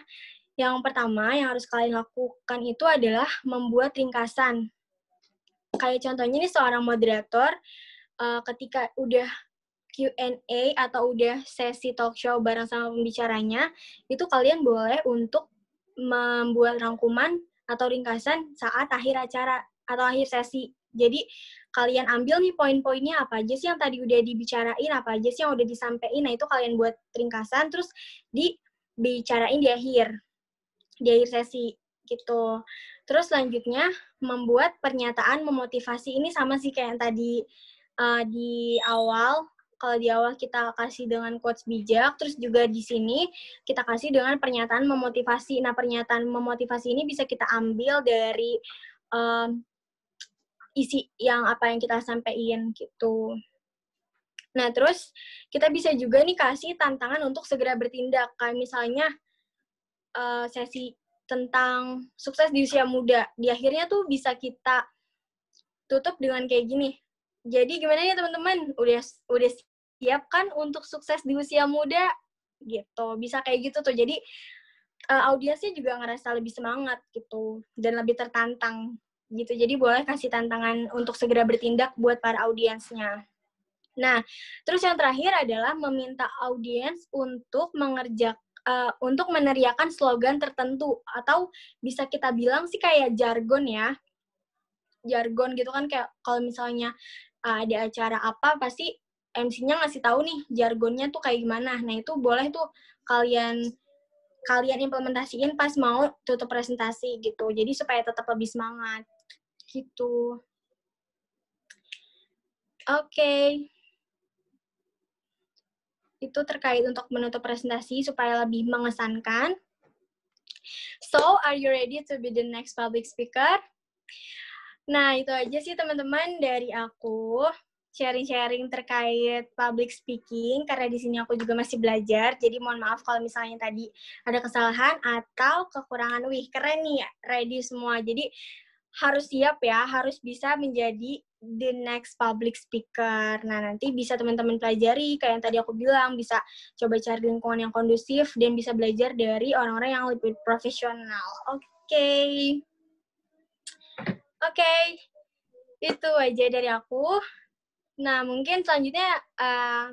yang pertama yang harus kalian lakukan itu adalah membuat ringkasan. Kayak contohnya ini seorang moderator uh, ketika udah Q&A atau udah sesi talk show bareng sama pembicaranya, itu kalian boleh untuk membuat rangkuman atau ringkasan saat akhir acara atau akhir sesi. Jadi kalian ambil nih poin-poinnya apa aja sih yang tadi udah dibicarain, apa aja sih yang udah disampaikan, nah itu kalian buat ringkasan terus dibicarain di akhir di akhir sesi gitu. Terus selanjutnya membuat pernyataan memotivasi ini sama sih kayak yang tadi uh, di awal. Kalau di awal kita kasih dengan quotes bijak, terus juga di sini kita kasih dengan pernyataan memotivasi. Nah, pernyataan memotivasi ini bisa kita ambil dari um, isi yang apa yang kita sampaikan gitu. Nah, terus kita bisa juga nih kasih tantangan untuk segera bertindak. Kayak misalnya uh, sesi tentang sukses di usia muda. Di akhirnya tuh bisa kita tutup dengan kayak gini. Jadi gimana ya teman-teman? Udah udah siap kan untuk sukses di usia muda? Gitu. Bisa kayak gitu tuh. Jadi uh, audiensnya juga ngerasa lebih semangat gitu dan lebih tertantang gitu. Jadi boleh kasih tantangan untuk segera bertindak buat para audiensnya. Nah, terus yang terakhir adalah meminta audiens untuk mengerjakan uh, untuk meneriakan slogan tertentu atau bisa kita bilang sih kayak jargon ya jargon gitu kan kayak kalau misalnya uh, eh, ada acara apa pasti MC-nya ngasih tahu nih jargonnya tuh kayak gimana nah itu boleh tuh kalian kalian implementasiin pas mau tutup presentasi gitu jadi supaya tetap lebih semangat gitu oke okay itu terkait untuk menutup presentasi supaya lebih mengesankan. So, are you ready to be the next public speaker? Nah, itu aja sih teman-teman dari aku sharing-sharing terkait public speaking karena di sini aku juga masih belajar. Jadi mohon maaf kalau misalnya tadi ada kesalahan atau kekurangan. Wih, keren nih, ready semua. Jadi harus siap ya, harus bisa menjadi the next public speaker. Nah, nanti bisa teman-teman pelajari kayak yang tadi aku bilang, bisa coba cari lingkungan yang kondusif dan bisa belajar dari orang-orang yang lebih profesional. Oke. Okay. Oke. Okay. Itu aja dari aku. Nah, mungkin selanjutnya uh,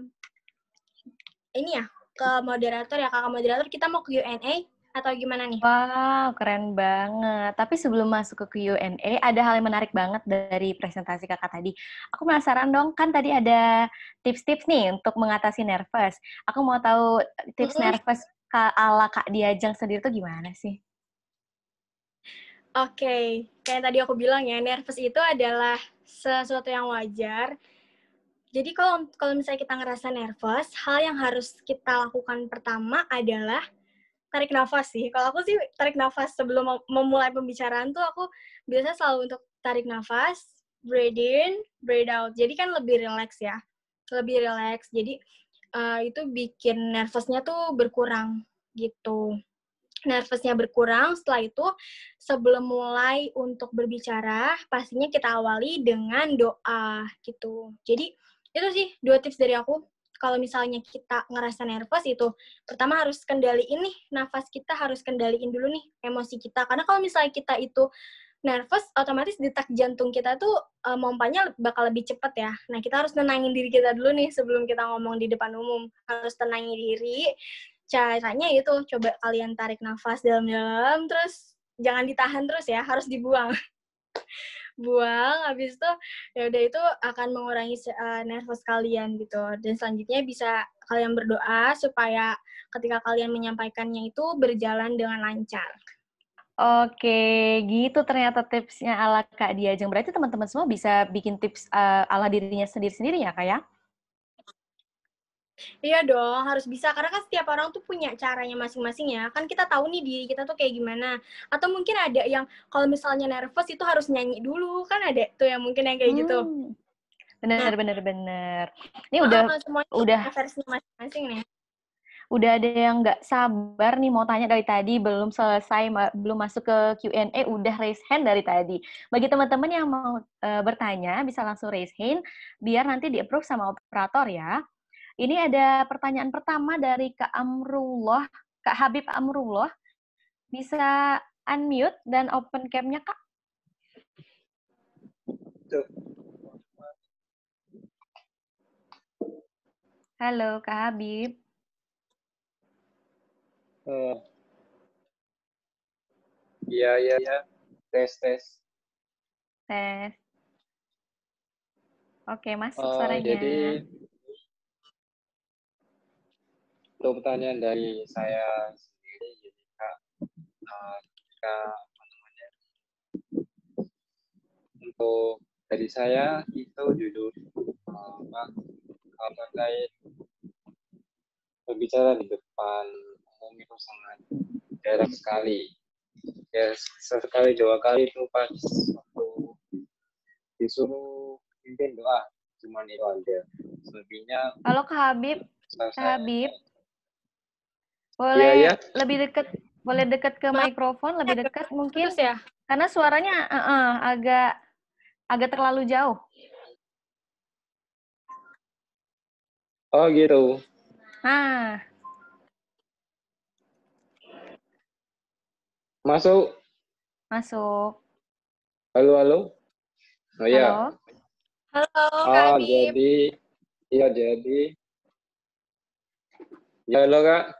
ini ya ke moderator ya Kakak moderator kita mau ke Q&A atau gimana nih? Wow, keren banget. Tapi sebelum masuk ke Q&A, ada hal yang menarik banget dari presentasi kakak tadi. Aku penasaran dong, kan tadi ada tips-tips nih untuk mengatasi nervous. Aku mau tahu tips -hmm. nervous ala Kak Diajang sendiri tuh gimana sih? Oke, okay. kayak tadi aku bilang ya, nervous itu adalah sesuatu yang wajar. Jadi kalau kalau misalnya kita ngerasa nervous, hal yang harus kita lakukan pertama adalah tarik nafas sih. Kalau aku sih tarik nafas sebelum memulai pembicaraan tuh aku biasanya selalu untuk tarik nafas, breathe in, breathe out. Jadi kan lebih relax ya, lebih relax. Jadi uh, itu bikin nervousnya tuh berkurang gitu. Nervousnya berkurang. Setelah itu sebelum mulai untuk berbicara, pastinya kita awali dengan doa gitu. Jadi itu sih dua tips dari aku kalau misalnya kita ngerasa nervous itu pertama harus kendali ini, nafas kita harus kendaliin dulu nih emosi kita karena kalau misalnya kita itu nervous otomatis detak jantung kita tuh e, mompanya bakal lebih cepat ya. Nah, kita harus tenangin diri kita dulu nih sebelum kita ngomong di depan umum. Harus tenangin diri. Caranya itu coba kalian tarik nafas dalam-dalam terus jangan ditahan terus ya, harus dibuang buang habis itu ya udah itu akan mengurangi uh, nervous kalian gitu dan selanjutnya bisa kalian berdoa supaya ketika kalian menyampaikannya itu berjalan dengan lancar. Oke, gitu ternyata tipsnya ala Kak Diajeng. Berarti teman-teman semua bisa bikin tips uh, ala dirinya sendiri-sendiri ya, Kak ya? Iya dong, harus bisa karena kan setiap orang tuh punya caranya masing-masing ya. Kan kita tahu nih diri kita tuh kayak gimana. Atau mungkin ada yang kalau misalnya nervous itu harus nyanyi dulu, kan ada tuh yang mungkin yang kayak gitu. hmm. gitu. Bener, nah. bener, bener. Ini oh, udah udah versi masing-masing nih. Udah ada yang nggak sabar nih mau tanya dari tadi belum selesai ma belum masuk ke Q&A udah raise hand dari tadi. Bagi teman-teman yang mau e, bertanya bisa langsung raise hand biar nanti di-approve sama operator ya. Ini ada pertanyaan pertama dari Kak Amrullah, Kak Habib Amrullah. Bisa unmute dan open camnya Kak? Halo, Kak Habib. Uh, iya, iya, iya. Tes, tes. Tes. Oke, masuk uh, suaranya. Jadi, untuk pertanyaan dari saya sendiri jadi kak jika eh, namanya untuk dari saya itu judul apa uh, terkait berbicara di depan umum itu sangat jarang sekali ya sekali dua kali itu pas waktu disuruh pimpin doa cuma itu aja selebihnya kalau ke Habib ke Habib boleh ya, ya. lebih dekat, boleh dekat ke mikrofon, lebih eh, dekat mungkin ya. Karena suaranya uh -uh, agak agak terlalu jauh. Oh gitu. nah Masuk. Masuk. Halo, halo. Oh iya. Halo, halo Kak ah, Jadi, iya jadi. Ya, halo Kak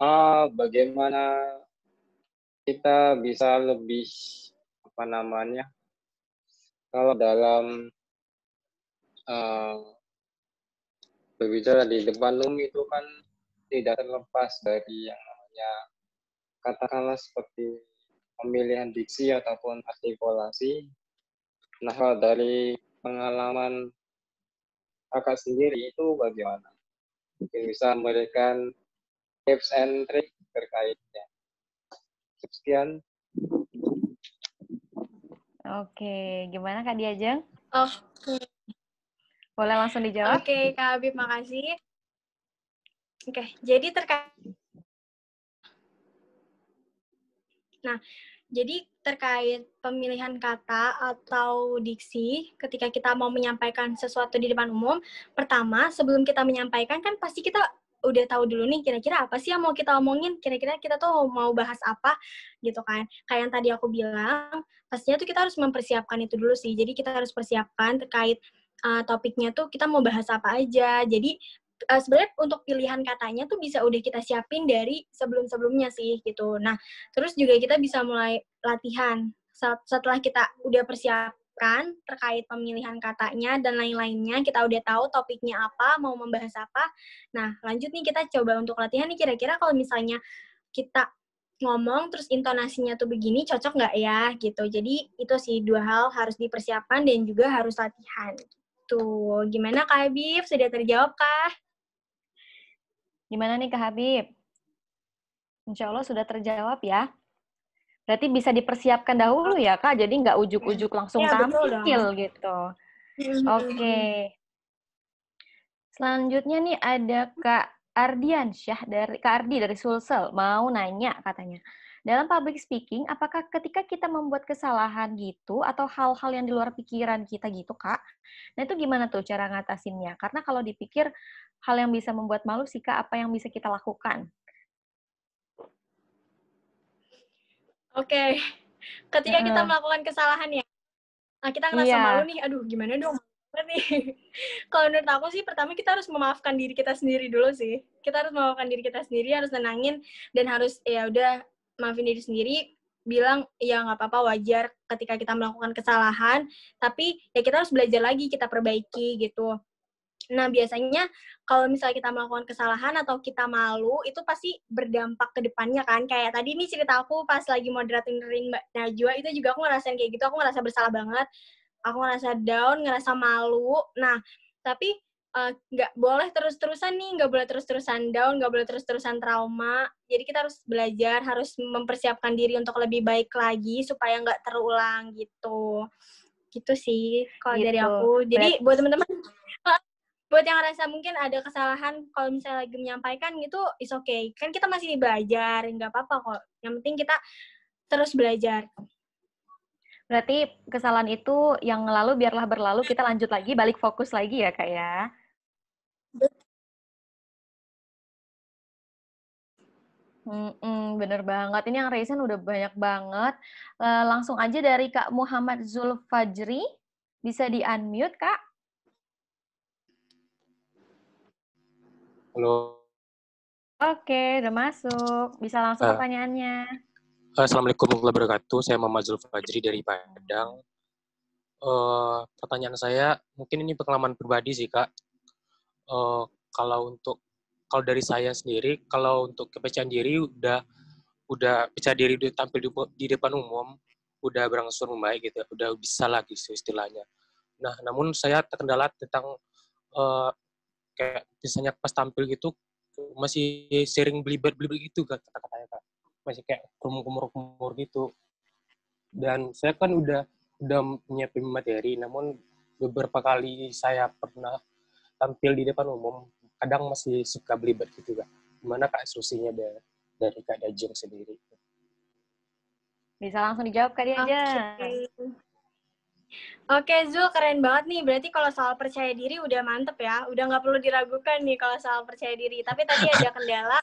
uh, bagaimana kita bisa lebih apa namanya kalau dalam uh, berbicara di depan umum itu kan tidak terlepas dari yang namanya katakanlah seperti pemilihan diksi ataupun artikulasi. Nah, kalau dari pengalaman kakak sendiri itu bagaimana? Mungkin bisa memberikan tips and trick terkaitnya. Sekian. Oke, gimana Kak Diajeng? Oke. Boleh langsung dijawab? Oke, Kak Habib, makasih. Oke, jadi terkait Nah, jadi terkait pemilihan kata atau diksi ketika kita mau menyampaikan sesuatu di depan umum, pertama sebelum kita menyampaikan kan pasti kita udah tahu dulu nih kira-kira apa sih yang mau kita omongin, kira-kira kita tuh mau bahas apa gitu kan. Kayak yang tadi aku bilang, pastinya tuh kita harus mempersiapkan itu dulu sih. Jadi kita harus persiapkan terkait uh, topiknya tuh kita mau bahas apa aja. Jadi uh, sebenarnya untuk pilihan katanya tuh bisa udah kita siapin dari sebelum-sebelumnya sih gitu. Nah, terus juga kita bisa mulai latihan setelah kita udah persiap terkait pemilihan katanya dan lain-lainnya. Kita udah tahu topiknya apa, mau membahas apa. Nah, lanjut nih kita coba untuk latihan nih kira-kira kalau misalnya kita ngomong terus intonasinya tuh begini cocok nggak ya gitu. Jadi itu sih dua hal harus dipersiapkan dan juga harus latihan. Tuh, gitu. gimana Kak Habib? Sudah terjawab kah? Gimana nih Kak Habib? Insya Allah sudah terjawab ya. Berarti bisa dipersiapkan dahulu ya kak, jadi nggak ujuk-ujuk iya. langsung ya, tampil gitu. Iya, Oke. Okay. Selanjutnya nih ada Kak Ardian Syah dari Kak Ardi dari Sulsel mau nanya katanya. Dalam public speaking, apakah ketika kita membuat kesalahan gitu atau hal-hal yang di luar pikiran kita gitu, Kak? Nah, itu gimana tuh cara ngatasinnya? Karena kalau dipikir hal yang bisa membuat malu sih, Kak, apa yang bisa kita lakukan? Oke. Okay. Ketika kita melakukan kesalahan ya, nah kita ngerasa yeah. malu nih, aduh gimana dong nih. Kalau menurut aku sih pertama kita harus memaafkan diri kita sendiri dulu sih. Kita harus memaafkan diri kita sendiri, harus tenangin dan harus ya udah maafin diri sendiri, bilang ya nggak apa-apa wajar ketika kita melakukan kesalahan, tapi ya kita harus belajar lagi, kita perbaiki gitu. Nah, biasanya kalau misalnya kita melakukan kesalahan atau kita malu, itu pasti berdampak ke depannya kan. Kayak tadi nih cerita aku pas lagi moderating Mbak Najwa, itu juga aku ngerasain kayak gitu, aku ngerasa bersalah banget. Aku ngerasa down, ngerasa malu. Nah, tapi eh, nggak uh, boleh terus-terusan nih, nggak boleh terus-terusan down, nggak boleh terus-terusan trauma. Jadi kita harus belajar, harus mempersiapkan diri untuk lebih baik lagi supaya nggak terulang gitu. Gitu sih kalau gitu. dari aku. Jadi Berarti... buat teman-teman buat yang ngerasa mungkin ada kesalahan kalau misalnya lagi menyampaikan gitu is okay kan kita masih belajar nggak apa-apa kok yang penting kita terus belajar berarti kesalahan itu yang lalu biarlah berlalu kita lanjut lagi balik fokus lagi ya kak ya mm bener banget. Ini yang recent udah banyak banget. Eh, langsung aja dari Kak Muhammad Zulfajri. Bisa di-unmute, Kak. Halo. Oke, udah masuk. Bisa langsung uh, pertanyaannya. Eh, Assalamualaikum warahmatullahi wabarakatuh. Saya Muhammad Zulfadri dari Padang. Uh, pertanyaan saya, mungkin ini pengalaman pribadi sih, Kak. Uh, kalau untuk kalau dari saya sendiri, kalau untuk kepercayaan diri udah udah pecah diri udah tampil di, di depan umum, udah berangsur membaik gitu, ya, udah bisa lagi gitu istilahnya. Nah, namun saya terkendala tentang uh, kayak biasanya pas tampil gitu masih sering belibet belibet gitu kata katanya kak masih kayak kumur kumur kumur gitu dan saya kan udah udah menyiapin materi namun beberapa kali saya pernah tampil di depan umum kadang masih suka belibet gitu kak gimana kak solusinya dari, dari kak Dajeng sendiri bisa langsung dijawab kak Dajeng okay. Oke Zul, keren banget nih. Berarti kalau soal percaya diri udah mantep ya. Udah nggak perlu diragukan nih kalau soal percaya diri. Tapi tadi ada kendala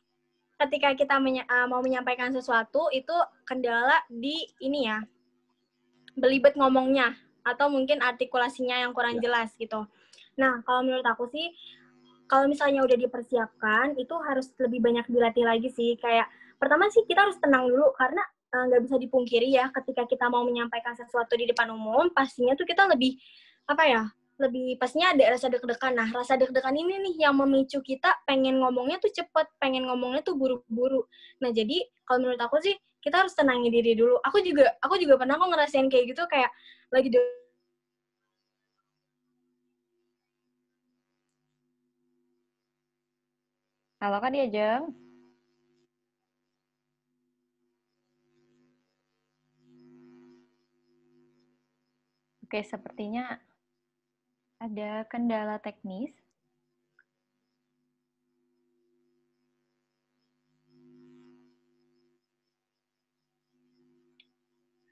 ketika kita menya eh, mau menyampaikan sesuatu, itu kendala di ini ya, belibet ngomongnya. Atau mungkin artikulasinya yang kurang ya. jelas gitu. Nah, kalau menurut aku sih, kalau misalnya udah dipersiapkan, itu harus lebih banyak dilatih lagi sih. Kayak, pertama sih kita harus tenang dulu. Karena Eh, nggak uh, bisa dipungkiri ya ketika kita mau menyampaikan sesuatu di depan umum pastinya tuh kita lebih apa ya lebih pastinya ada rasa deg-degan nah rasa deg-degan ini nih yang memicu kita pengen ngomongnya tuh cepet pengen ngomongnya tuh buru-buru nah jadi kalau menurut aku sih kita harus tenangin diri dulu aku juga aku juga pernah kok ngerasain kayak gitu kayak lagi de halo kan dia jeng Oke, sepertinya ada kendala teknis.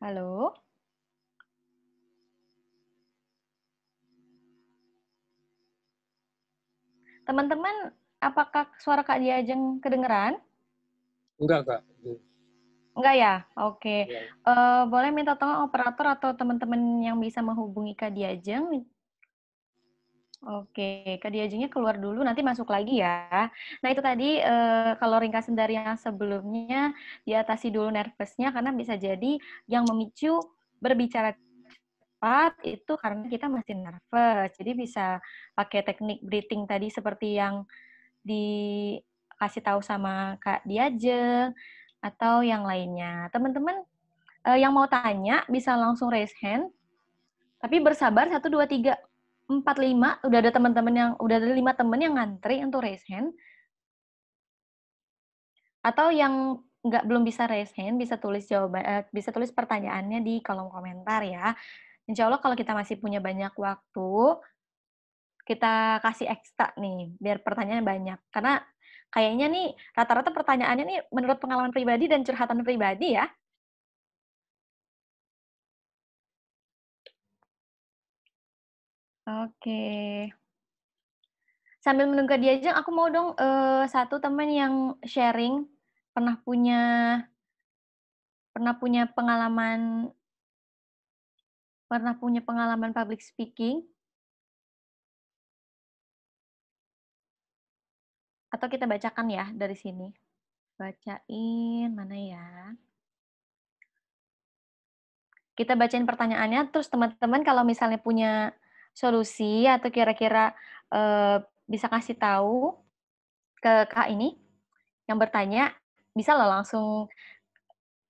Halo? Teman-teman, apakah suara Kak Diajeng kedengeran? Enggak, Kak. Enggak ya? Oke. Okay. Iya. Yeah. Uh, boleh minta tolong operator atau teman-teman yang bisa menghubungi Kak Diajeng? Oke, okay. Kak Diajengnya keluar dulu, nanti masuk lagi ya. Nah, itu tadi uh, kalau ringkasan dari yang sebelumnya, diatasi dulu nervousnya, karena bisa jadi yang memicu berbicara cepat itu karena kita masih nervous. Jadi bisa pakai teknik breathing tadi seperti yang dikasih tahu sama Kak Diajeng atau yang lainnya. Teman-teman uh, yang mau tanya bisa langsung raise hand. Tapi bersabar 1 2 3 4 5 udah ada teman-teman yang udah ada 5 teman yang ngantri untuk raise hand. Atau yang nggak belum bisa raise hand bisa tulis jawaban uh, bisa tulis pertanyaannya di kolom komentar ya. Insya Allah kalau kita masih punya banyak waktu kita kasih ekstra nih biar pertanyaannya banyak karena Kayaknya nih rata-rata pertanyaannya nih menurut pengalaman pribadi dan curhatan pribadi ya. Oke. Sambil menunggu dia aja, aku mau dong uh, satu teman yang sharing pernah punya pernah punya pengalaman pernah punya pengalaman public speaking Atau kita bacakan ya dari sini. Bacain mana ya? Kita bacain pertanyaannya, terus teman-teman kalau misalnya punya solusi atau kira-kira e, bisa kasih tahu ke kak ini yang bertanya, bisa loh langsung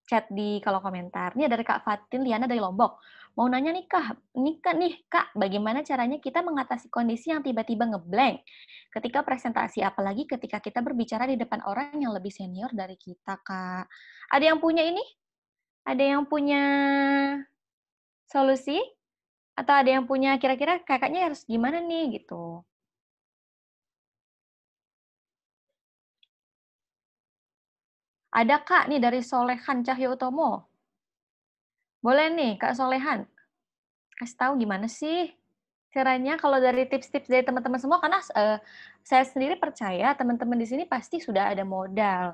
chat di kalau komentar. Ini dari Kak Fatin Liana dari Lombok. Mau nanya nih kak, nih kak, nih kak, bagaimana caranya kita mengatasi kondisi yang tiba-tiba ngeblank ketika presentasi, apalagi ketika kita berbicara di depan orang yang lebih senior dari kita kak. Ada yang punya ini? Ada yang punya solusi? Atau ada yang punya kira-kira kakaknya harus gimana nih gitu? Ada kak nih dari Solehan Cahyo Utomo. Boleh nih, Kak Solehan. Kasih tahu gimana sih caranya kalau dari tips-tips dari teman-teman semua karena uh, saya sendiri percaya teman-teman di sini pasti sudah ada modal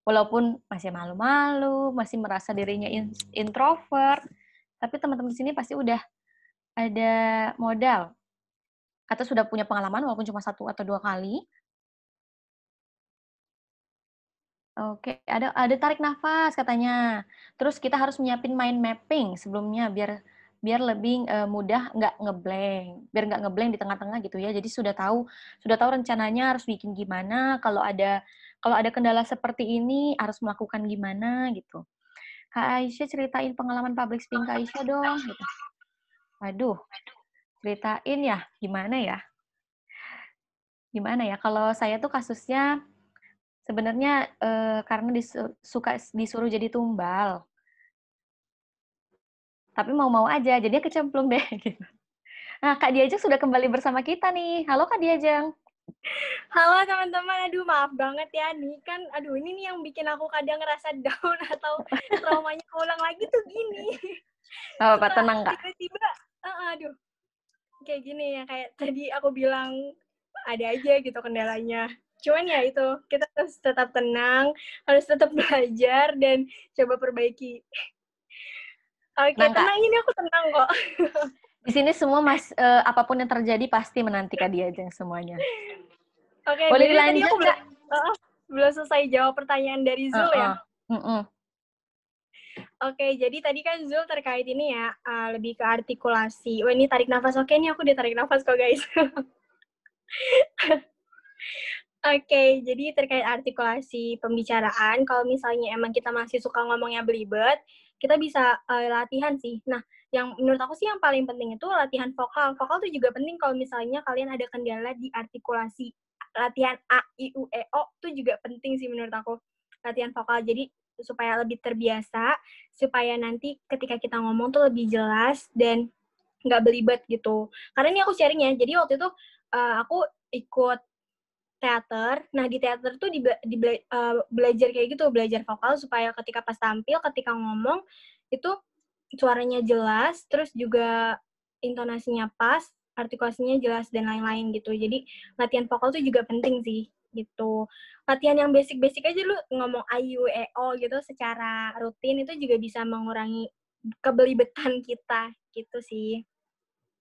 walaupun masih malu-malu masih merasa dirinya introvert tapi teman-teman di sini pasti udah ada modal atau sudah punya pengalaman walaupun cuma satu atau dua kali Oke, ada ada tarik nafas katanya. Terus kita harus menyiapin mind mapping sebelumnya biar biar lebih uh, mudah nggak ngeblank, biar nggak ngeblank di tengah-tengah gitu ya. Jadi sudah tahu sudah tahu rencananya harus bikin gimana, kalau ada kalau ada kendala seperti ini harus melakukan gimana gitu. Kak Aisyah ceritain pengalaman public speaking Kak Aisyah dong gitu. Aduh, ceritain ya gimana ya? Gimana ya kalau saya tuh kasusnya Sebenarnya eh, karena disuka disuruh jadi tumbal. Tapi mau-mau aja, jadinya kecemplung deh gitu. Nah, Kak Diajeng sudah kembali bersama kita nih. Halo Kak Diajeng. Halo teman-teman, aduh maaf banget ya nih kan, aduh ini nih yang bikin aku kadang ngerasa down atau traumanya ulang lagi tuh gini. Oh, apa tenang kak? Tiba-tiba, uh, aduh kayak gini ya kayak tadi aku bilang ada aja gitu kendalanya cuman ya itu kita harus tetap tenang harus tetap belajar dan coba perbaiki oke okay, nah, tenang ini ya, aku tenang kok di sini semua mas uh, apapun yang terjadi pasti menanti kak yang semuanya oke okay, boleh dilanjut aku belum, uh, belum selesai jawab pertanyaan dari Zul uh -uh. ya uh -uh. Oke, jadi tadi kan Zul terkait ini ya, uh, lebih ke artikulasi. oh ini tarik nafas. Oke, ini aku ditarik tarik nafas kok, guys. okay, jadi terkait artikulasi pembicaraan, kalau misalnya emang kita masih suka ngomongnya belibet, kita bisa uh, latihan sih. Nah, yang menurut aku sih yang paling penting itu latihan vokal. Vokal tuh juga penting kalau misalnya kalian ada kendala di artikulasi. Latihan A, I, U, E, O tuh juga penting sih menurut aku. Latihan vokal. Jadi supaya lebih terbiasa, supaya nanti ketika kita ngomong tuh lebih jelas dan nggak belibet gitu. Karena ini aku sharing ya. Jadi waktu itu uh, aku ikut teater. Nah di teater tuh di, di uh, eh, belajar kayak gitu, belajar vokal supaya ketika pas tampil, ketika ngomong itu suaranya jelas, terus juga intonasinya pas, artikulasinya jelas dan lain-lain gitu. Jadi latihan vokal tuh juga penting sih gitu. Latihan yang basic-basic aja lu ngomong a u e o gitu secara rutin itu juga bisa mengurangi kebelibetan kita gitu sih.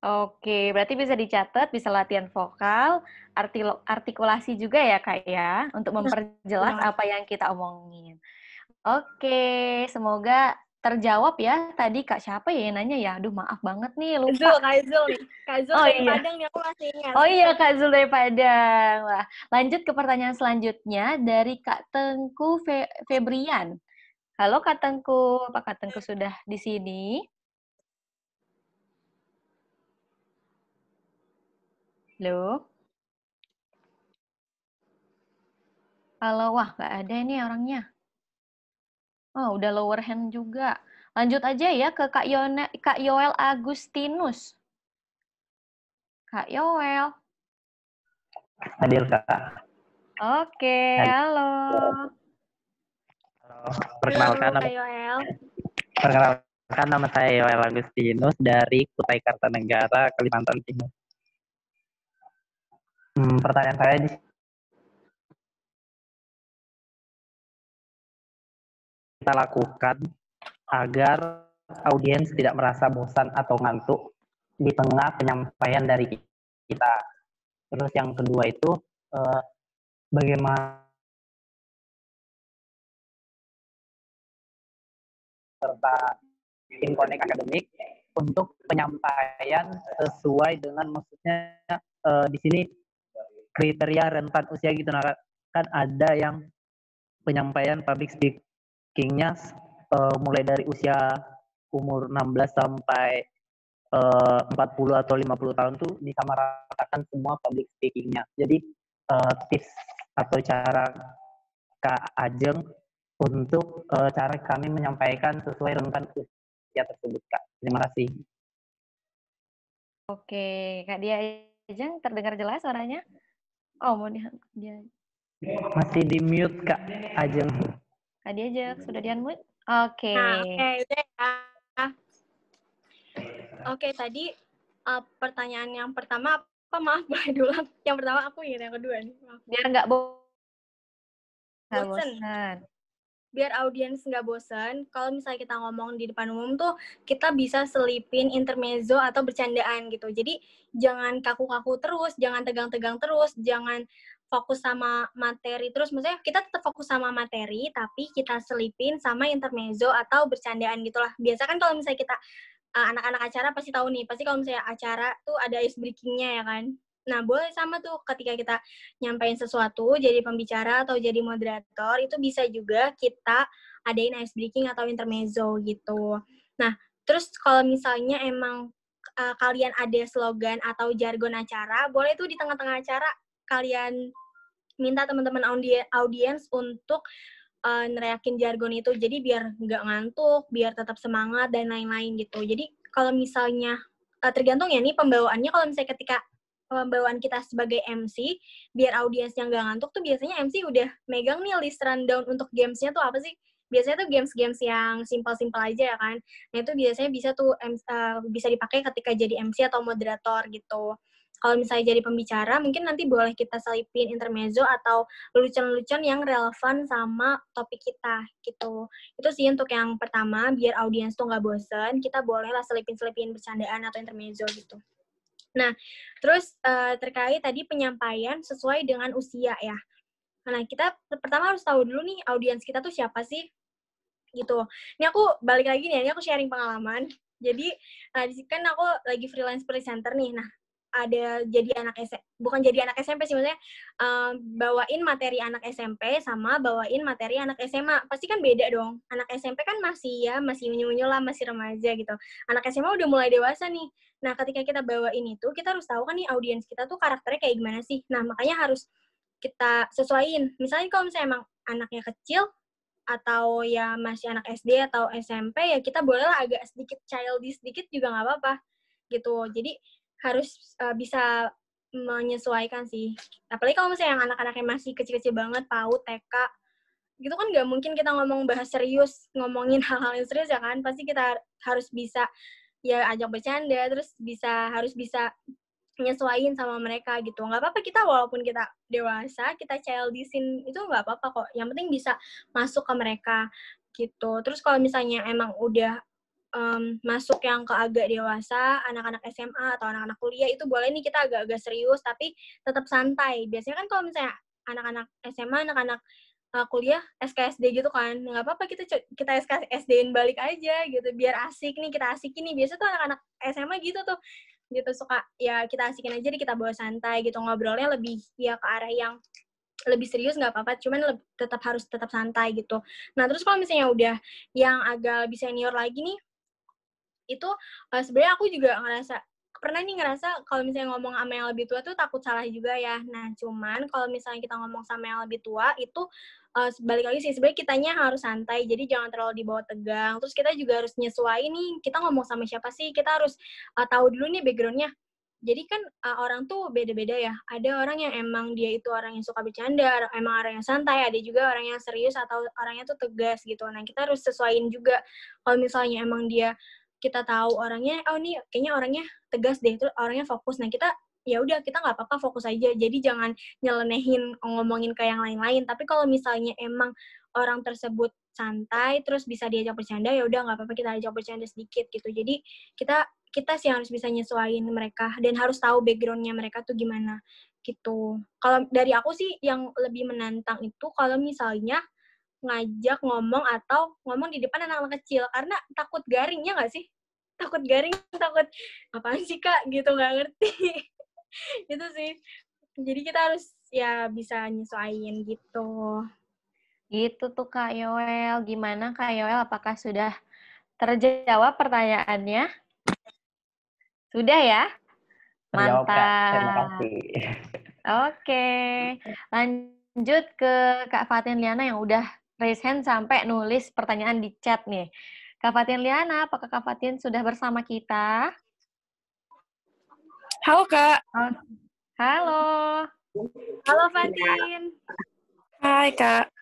Oke, berarti bisa dicatat, bisa latihan vokal, artikulasi juga ya Kak ya, untuk iya, memperjelas apa yang kita omongin. Oke, semoga terjawab ya. Tadi Kak siapa ya yang nanya ya? Aduh, maaf banget nih, lupa. Zul, Kak Zul Kak Zul oh, dari iya. Padang ya aku masih ingat. Oh iya, Kak Zul dari Padang. Wah, lanjut ke pertanyaan selanjutnya dari Kak Tengku Fe Febrian. Halo Kak Tengku, apa Kak Tengku iya. sudah di sini? Halo? Halo, wah nggak ada nih orangnya. Oh, udah lower hand juga. Lanjut aja ya ke Kak, Yone, Kak Yoel Agustinus. Kak Yoel. Hadir, Kak. Oke, halo. Halo, perkenalkan. Halo, Kak Yoel. Perkenalkan nama saya Yoel Agustinus dari Kutai Kartanegara, Kalimantan Timur. Hmm, pertanyaan saya di kita lakukan agar audiens tidak merasa bosan atau ngantuk di tengah penyampaian dari kita. Terus yang kedua itu eh, bagaimana serta tim konek akademik untuk penyampaian sesuai dengan maksudnya eh, di sini kriteria rentan usia gitu nah kan ada yang penyampaian public speakingnya uh, mulai dari usia umur 16 sampai eh, uh, 40 atau 50 tahun tuh disamaratakan semua public speakingnya. Jadi uh, tips atau cara Kak Ajeng untuk uh, cara kami menyampaikan sesuai rentan usia tersebut Kak. Terima kasih. Oke, Kak Dia Ajeng terdengar jelas suaranya? Oh, mau di dia. Masih di mute Kak Ajeng. Kak aja sudah di unmute? Oke. Okay. Nah, oke, okay, ya. okay, tadi uh, pertanyaan yang pertama apa maaf boleh diulang? Yang pertama aku ingin yang kedua nih. Maaf. Biar nggak bosan. bosan biar audiens nggak bosen, kalau misalnya kita ngomong di depan umum tuh kita bisa selipin intermezzo atau bercandaan gitu. Jadi jangan kaku-kaku terus, jangan tegang-tegang terus, jangan fokus sama materi terus. Maksudnya kita tetap fokus sama materi, tapi kita selipin sama intermezzo atau bercandaan gitulah. Biasa kan kalau misalnya kita eh, anak-anak uh, acara pasti tahu nih, pasti kalau misalnya acara tuh ada ice breakingnya ya kan. Nah, boleh sama tuh ketika kita nyampain sesuatu, jadi pembicara atau jadi moderator, itu bisa juga kita adain ice breaking atau intermezzo gitu. Nah, terus kalau misalnya emang uh, kalian ada slogan atau jargon acara, boleh tuh di tengah-tengah acara kalian minta teman-teman audiens untuk uh, eh, nereakin jargon itu jadi biar nggak ngantuk biar tetap semangat dan lain-lain gitu jadi kalau misalnya eh, tergantung ya nih pembawaannya kalau misalnya ketika pembawaan kita sebagai MC biar audiens yang nggak ngantuk tuh biasanya MC udah megang nih list rundown untuk gamesnya tuh apa sih biasanya tuh games-games yang simpel-simpel aja ya kan nah itu biasanya bisa tuh uh, bisa dipakai ketika jadi MC atau moderator gitu kalau misalnya jadi pembicara mungkin nanti boleh kita selipin intermezzo atau lelucon-lelucon yang relevan sama topik kita gitu itu sih untuk yang pertama biar audiens tuh nggak bosen kita bolehlah selipin-selipin bercandaan atau intermezzo gitu Nah, terus uh, terkait tadi penyampaian sesuai dengan usia ya. Nah, kita pertama harus tahu dulu nih audiens kita tuh siapa sih gitu. Ini aku balik lagi nih, ini aku sharing pengalaman. Jadi uh, kan aku lagi freelance presenter nih. Nah, ada jadi anak SMP bukan jadi anak SMP sih maksudnya uh, bawain materi anak SMP sama bawain materi anak SMA pasti kan beda dong anak SMP kan masih ya masih unyu-unyu lah masih remaja gitu anak SMA udah mulai dewasa nih nah ketika kita bawain itu kita harus tahu kan nih audiens kita tuh karakternya kayak gimana sih nah makanya harus kita sesuaiin misalnya kalau misalnya emang anaknya kecil atau ya masih anak SD atau SMP ya kita bolehlah agak sedikit childish sedikit juga nggak apa-apa gitu jadi harus uh, bisa menyesuaikan sih. Apalagi kalau misalnya yang anak-anaknya masih kecil-kecil banget, PAUD, TK, gitu kan nggak mungkin kita ngomong bahas serius, ngomongin hal-hal yang serius ya kan. Pasti kita harus bisa ya ajak bercanda, terus bisa harus bisa nyesuaiin sama mereka gitu. Nggak apa-apa kita walaupun kita dewasa, kita childishin itu nggak apa-apa kok. Yang penting bisa masuk ke mereka gitu. Terus kalau misalnya emang udah um, masuk yang ke agak dewasa, anak-anak SMA atau anak-anak kuliah itu boleh nih kita agak-agak serius tapi tetap santai. Biasanya kan kalau misalnya anak-anak SMA, anak-anak uh, kuliah SKSD gitu kan, nggak apa-apa kita kita SKSD-in balik aja gitu, biar asik nih kita asikin nih. Biasanya tuh anak-anak SMA gitu tuh gitu suka ya kita asikin aja deh kita bawa santai gitu ngobrolnya lebih ya ke arah yang lebih serius nggak apa-apa cuman tetap harus tetap santai gitu nah terus kalau misalnya udah yang agak lebih senior lagi nih itu uh, sebenarnya aku juga ngerasa pernah nih ngerasa kalau misalnya ngomong sama yang lebih tua tuh takut salah juga ya. Nah, cuman kalau misalnya kita ngomong sama yang lebih tua itu uh, balik lagi sih sebenarnya kitanya harus santai. Jadi jangan terlalu dibawa tegang. Terus kita juga harus nyesuaiin nih kita ngomong sama siapa sih. Kita harus uh, tahu dulu nih backgroundnya jadi kan uh, orang tuh beda-beda ya. Ada orang yang emang dia itu orang yang suka bercanda, emang orang yang santai, ada juga orang yang serius atau orangnya tuh tegas gitu. Nah, kita harus sesuaiin juga kalau misalnya emang dia kita tahu orangnya oh ini kayaknya orangnya tegas deh itu orangnya fokus nah kita ya udah kita nggak apa-apa fokus aja jadi jangan nyelenehin ngomongin ke yang lain-lain tapi kalau misalnya emang orang tersebut santai terus bisa diajak bercanda ya udah nggak apa-apa kita ajak bercanda sedikit gitu jadi kita kita sih harus bisa nyesuaiin mereka dan harus tahu backgroundnya mereka tuh gimana gitu kalau dari aku sih yang lebih menantang itu kalau misalnya ngajak ngomong atau ngomong di depan anak-anak kecil karena takut garingnya nggak sih takut garing takut apa sih kak gitu nggak ngerti itu sih jadi kita harus ya bisa nyesuaiin gitu gitu tuh kak Yoel gimana kak Yoel apakah sudah terjawab pertanyaannya sudah ya mantap oke lanjut ke kak Fatin Liana yang udah raise hand sampai nulis pertanyaan di chat nih Kak Fatin Liana, apakah Kak Fatin sudah bersama kita? Halo Kak. Oh, halo. Halo Fatin. Hai Kak.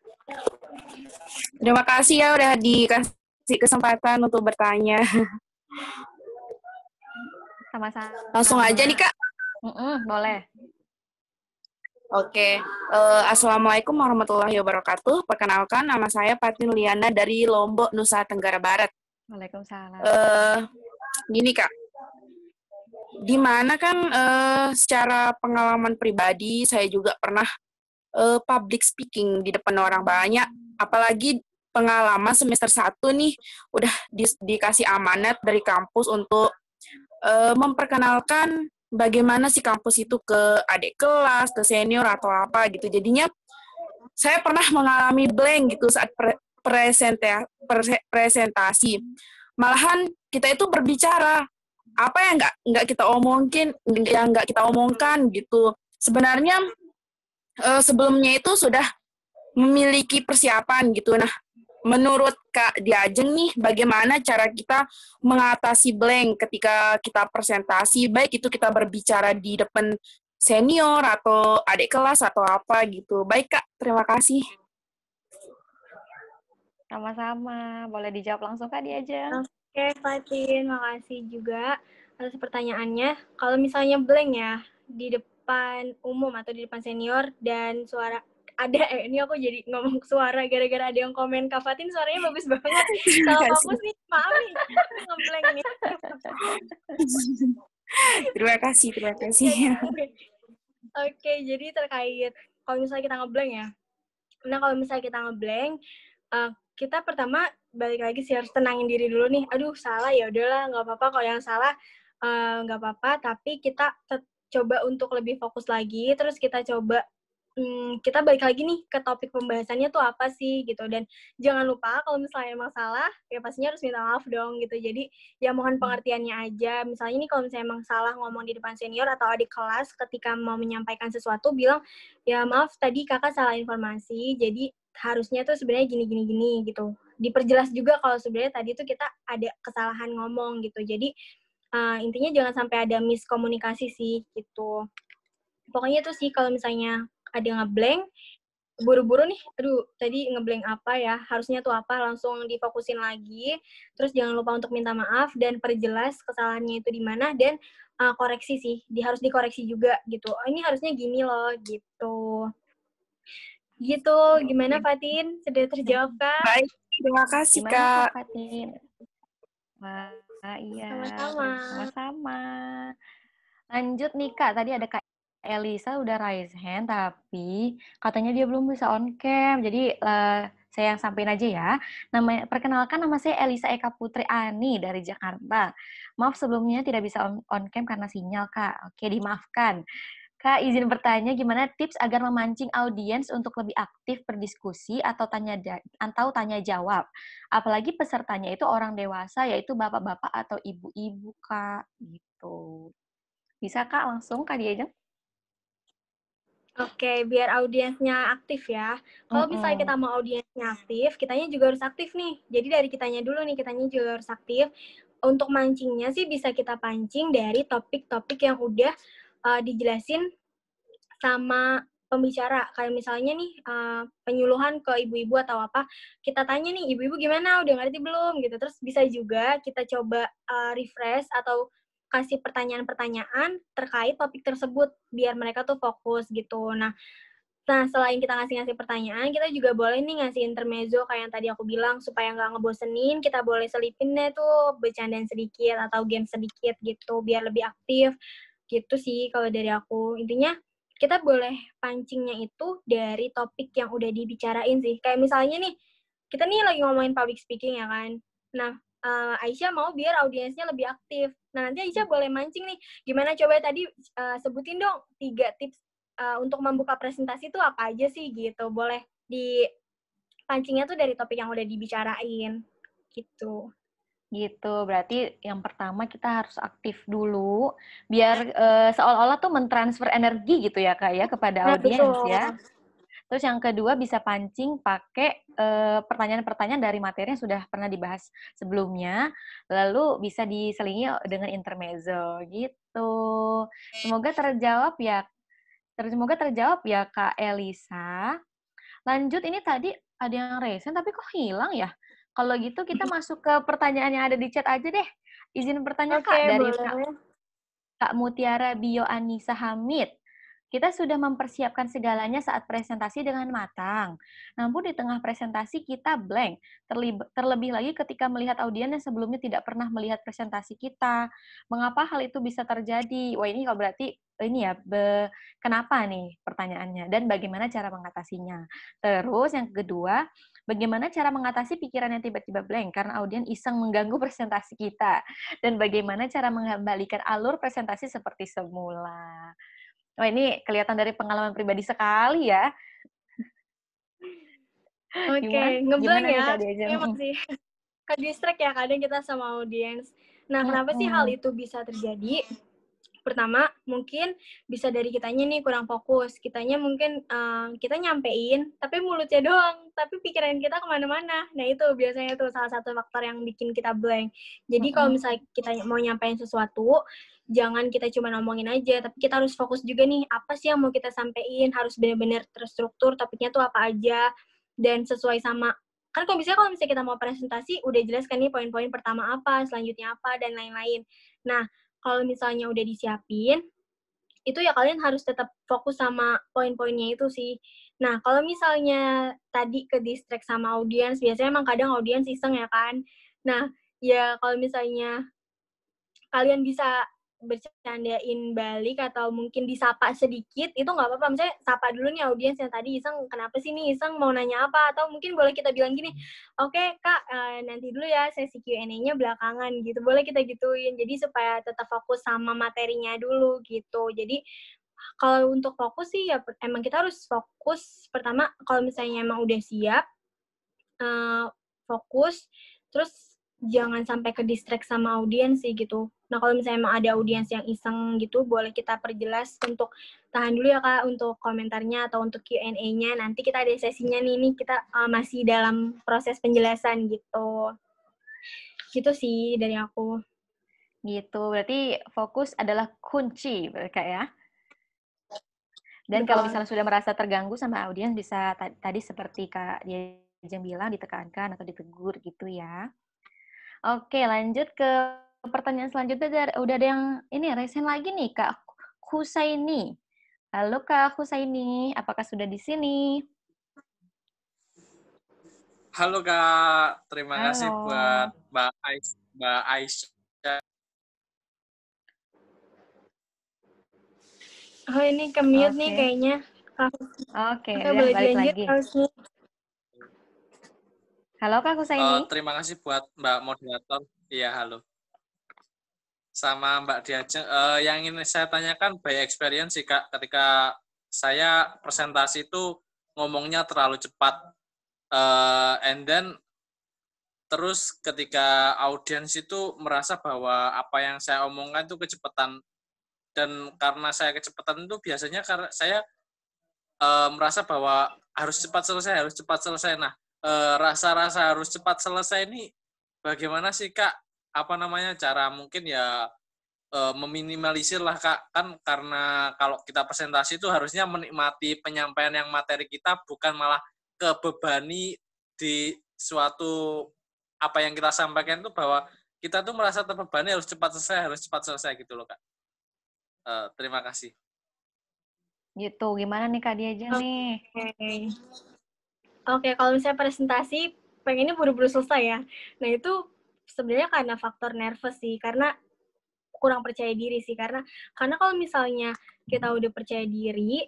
Terima kasih ya udah dikasih kesempatan untuk bertanya. Sama-sama. Langsung aja nih Kak. Mm -mm, boleh. Oke, okay. uh, eh, assalamualaikum warahmatullahi wabarakatuh. Perkenalkan, nama saya Patin Liana dari Lombok, Nusa Tenggara Barat. Waalaikumsalam. Uh, gini kak, di mana kan uh, secara pengalaman pribadi saya juga pernah uh, public speaking di depan orang banyak, apalagi pengalaman semester satu nih udah di, dikasih amanat dari kampus untuk uh, memperkenalkan bagaimana sih kampus itu ke adik kelas, ke senior atau apa gitu. Jadinya saya pernah mengalami blank gitu saat pre presenta pre presentasi. Malahan kita itu berbicara apa yang nggak nggak kita omongin, yang nggak kita omongkan gitu. Sebenarnya eh, sebelumnya itu sudah memiliki persiapan gitu. Nah, menurut Kak Diajeng nih, bagaimana cara kita mengatasi blank ketika kita presentasi, baik itu kita berbicara di depan senior atau adik kelas atau apa gitu. Baik Kak, terima kasih. Sama-sama, boleh dijawab langsung Kak Diajeng. Oke, Fatin, makasih juga atas pertanyaannya. Kalau misalnya blank ya, di depan umum atau di depan senior dan suara ada eh, ini aku jadi ngomong suara gara-gara ada yang komen Kak suaranya bagus banget. Iya kalau bagus nih maaf nih, ngebleng nih. terima kasih, terima kasih. Oke, okay, jadi terkait kalau misalnya kita ngebleng ya. Nah, kalau misalnya kita ngebleng uh, kita pertama balik lagi sih harus tenangin diri dulu nih. Aduh, salah ya udahlah, nggak apa-apa kalau yang salah eh, nggak uh, apa-apa, tapi kita coba untuk lebih fokus lagi, terus kita coba hmm, kita balik lagi nih ke topik pembahasannya tuh apa sih gitu dan jangan lupa kalau misalnya emang salah ya pastinya harus minta maaf dong gitu jadi ya mohon hmm. pengertiannya aja misalnya ini kalau misalnya emang salah ngomong di depan senior atau adik kelas ketika mau menyampaikan sesuatu bilang ya maaf tadi kakak salah informasi jadi harusnya tuh sebenarnya gini gini gini gitu diperjelas juga kalau sebenarnya tadi tuh kita ada kesalahan ngomong gitu jadi uh, intinya jangan sampai ada miskomunikasi sih gitu pokoknya itu sih kalau misalnya ada ngeblank buru-buru nih, aduh tadi ngeblank apa ya, harusnya tuh apa, langsung difokusin lagi, terus jangan lupa untuk minta maaf dan perjelas kesalahannya itu di mana dan uh, koreksi sih, di, harus dikoreksi juga gitu. Oh, ini harusnya gini loh gitu. Gitu, gimana Fatin? Sudah terjawab kak? Baik, terima kasih gimana, kak. Fatin? Wah, iya. Sama-sama. Lanjut nih kak, tadi ada kak Elisa udah raise hand tapi katanya dia belum bisa on cam. Jadi uh, saya yang sampaikan aja ya. Nama perkenalkan nama saya Elisa Eka Putri Ani dari Jakarta. Maaf sebelumnya tidak bisa on, on cam karena sinyal, Kak. Oke, dimaafkan. Kak, izin bertanya gimana tips agar memancing audiens untuk lebih aktif berdiskusi atau tanya atau tanya jawab. Apalagi pesertanya itu orang dewasa yaitu bapak-bapak atau ibu-ibu, Kak, gitu. Bisa Kak langsung Kak Diajeng? Oke, biar audiensnya aktif ya. Kalau mm-hmm. misalnya kita mau audiensnya aktif, kitanya juga harus aktif nih. Jadi dari kitanya dulu nih, kitanya juga harus aktif. Untuk mancingnya sih bisa kita pancing dari topik-topik yang udah uh, dijelasin sama pembicara kayak misalnya nih uh, penyuluhan ke ibu-ibu atau apa kita tanya nih ibu-ibu gimana udah ngerti belum gitu terus bisa juga kita coba uh, refresh atau kasih pertanyaan-pertanyaan terkait topik tersebut biar mereka tuh fokus gitu. Nah, Nah, selain kita ngasih-ngasih pertanyaan, kita juga boleh nih ngasih intermezzo kayak yang tadi aku bilang, supaya nggak ngebosenin, kita boleh selipin deh tuh bercandaan sedikit atau game sedikit gitu, biar lebih aktif. Gitu sih kalau dari aku. Intinya, kita boleh pancingnya itu dari topik yang udah dibicarain sih. Kayak misalnya nih, kita nih lagi ngomongin public speaking ya kan? Nah, uh, Aisyah mau biar audiensnya lebih aktif. Nah, nanti Aisyah boleh mancing nih. Gimana coba tadi uh, sebutin dong tiga tips uh, untuk membuka presentasi itu apa aja sih gitu. Boleh di pancingnya tuh dari topik yang udah dibicarain gitu. Gitu. Berarti yang pertama kita harus aktif dulu iya. biar uh, seolah-olah tuh mentransfer energi gitu ya Kak ya kepada nah, audiens ya. Terus yang kedua bisa pancing pakai eh, pertanyaan-pertanyaan dari materi yang sudah pernah dibahas sebelumnya, lalu bisa diselingi dengan intermezzo gitu. Semoga terjawab ya. Semoga terjawab ya Kak Elisa. Lanjut ini tadi ada yang resen tapi kok hilang ya? Kalau gitu kita masuk ke pertanyaan yang ada di chat aja deh. Izin bertanya okay, Kak dari Kak, Kak Mutiara Bio Anissa Hamid. Kita sudah mempersiapkan segalanya saat presentasi dengan matang. Namun di tengah presentasi kita blank, terlebih lagi ketika melihat audiens yang sebelumnya tidak pernah melihat presentasi kita. Mengapa hal itu bisa terjadi? Wah ini kalau berarti ini ya, be, kenapa nih pertanyaannya dan bagaimana cara mengatasinya. Terus yang kedua, bagaimana cara mengatasi pikiran yang tiba-tiba blank karena audiens iseng mengganggu presentasi kita dan bagaimana cara mengembalikan alur presentasi seperti semula. Oh ini kelihatan dari pengalaman pribadi sekali ya. Oke, okay. ngeblank ya. Memang iya, sih. Ke distrik ya kadang kita sama audiens. Nah, iya, kenapa sih hal itu bisa terjadi? Pertama, mungkin bisa dari kitanya nih kurang fokus. Kitanya mungkin uh, kita nyampein, tapi mulutnya doang. Tapi pikiran kita kemana-mana. Nah, itu biasanya tuh salah satu faktor yang bikin kita blank. Jadi, mm -hmm. kalau misalnya kita mau nyampein sesuatu, jangan kita cuma ngomongin aja, tapi kita harus fokus juga nih, apa sih yang mau kita sampaikan, harus benar-benar terstruktur, topiknya tuh apa aja, dan sesuai sama, kan kalau misalnya kalau misalnya kita mau presentasi, udah jelaskan nih poin-poin pertama apa, selanjutnya apa, dan lain-lain. Nah, kalau misalnya udah disiapin, itu ya kalian harus tetap fokus sama poin-poinnya itu sih. Nah, kalau misalnya tadi ke distract sama audiens, biasanya emang kadang audiens iseng ya kan. Nah, ya kalau misalnya kalian bisa bercandain balik atau mungkin disapa sedikit itu nggak apa-apa misalnya sapa dulu nih audiens yang tadi Iseng kenapa sih nih Iseng mau nanya apa atau mungkin boleh kita bilang gini oke okay, kak uh, nanti dulu ya sesi Q&A-nya belakangan gitu boleh kita gituin jadi supaya tetap fokus sama materinya dulu gitu jadi kalau untuk fokus sih ya emang kita harus fokus pertama kalau misalnya emang udah siap uh, fokus terus jangan sampai ke distract sama audiens sih gitu. Nah kalau misalnya emang ada audiens yang iseng gitu, boleh kita perjelas untuk tahan dulu ya kak untuk komentarnya atau untuk Q&A-nya. Nanti kita ada sesinya nih, ini kita uh, masih dalam proses penjelasan gitu. Gitu sih dari aku. Gitu, berarti fokus adalah kunci, mereka ya. Dan kalau misalnya sudah merasa terganggu sama audiens, bisa tadi seperti kak dia bilang ditekankan atau ditegur gitu ya. Oke, lanjut ke pertanyaan selanjutnya. Udah ada yang ini resen lagi nih, Kak Husaini. Halo Kak Husaini, apakah sudah di sini? Halo Kak, terima Halo. kasih buat Mbak Ais, Mbak Aisyah. Oh ini kemiut okay. nih kayaknya. Oke, okay, Kita balik lanjut lagi. Halo Kak Kusaini. Uh, oh, terima kasih buat Mbak moderator. Iya, halo. Sama Mbak Diajeng. Uh, yang ingin saya tanyakan by experience sih Kak, ketika saya presentasi itu ngomongnya terlalu cepat. Uh, and then terus ketika audiens itu merasa bahwa apa yang saya omongkan itu kecepatan dan karena saya kecepatan itu biasanya karena saya uh, merasa bahwa harus cepat selesai harus cepat selesai nah Eh, rasa-rasa harus cepat selesai ini bagaimana sih kak apa namanya cara mungkin ya uh, eh, meminimalisir lah kak kan karena kalau kita presentasi itu harusnya menikmati penyampaian yang materi kita bukan malah kebebani di suatu apa yang kita sampaikan itu bahwa kita tuh merasa terbebani harus cepat selesai harus cepat selesai gitu loh kak uh, terima kasih gitu gimana nih kak aja nih okay. Oke, kalau misalnya presentasi pengennya buru-buru selesai ya. Nah, itu sebenarnya karena faktor nervous sih, karena kurang percaya diri sih karena karena kalau misalnya kita udah percaya diri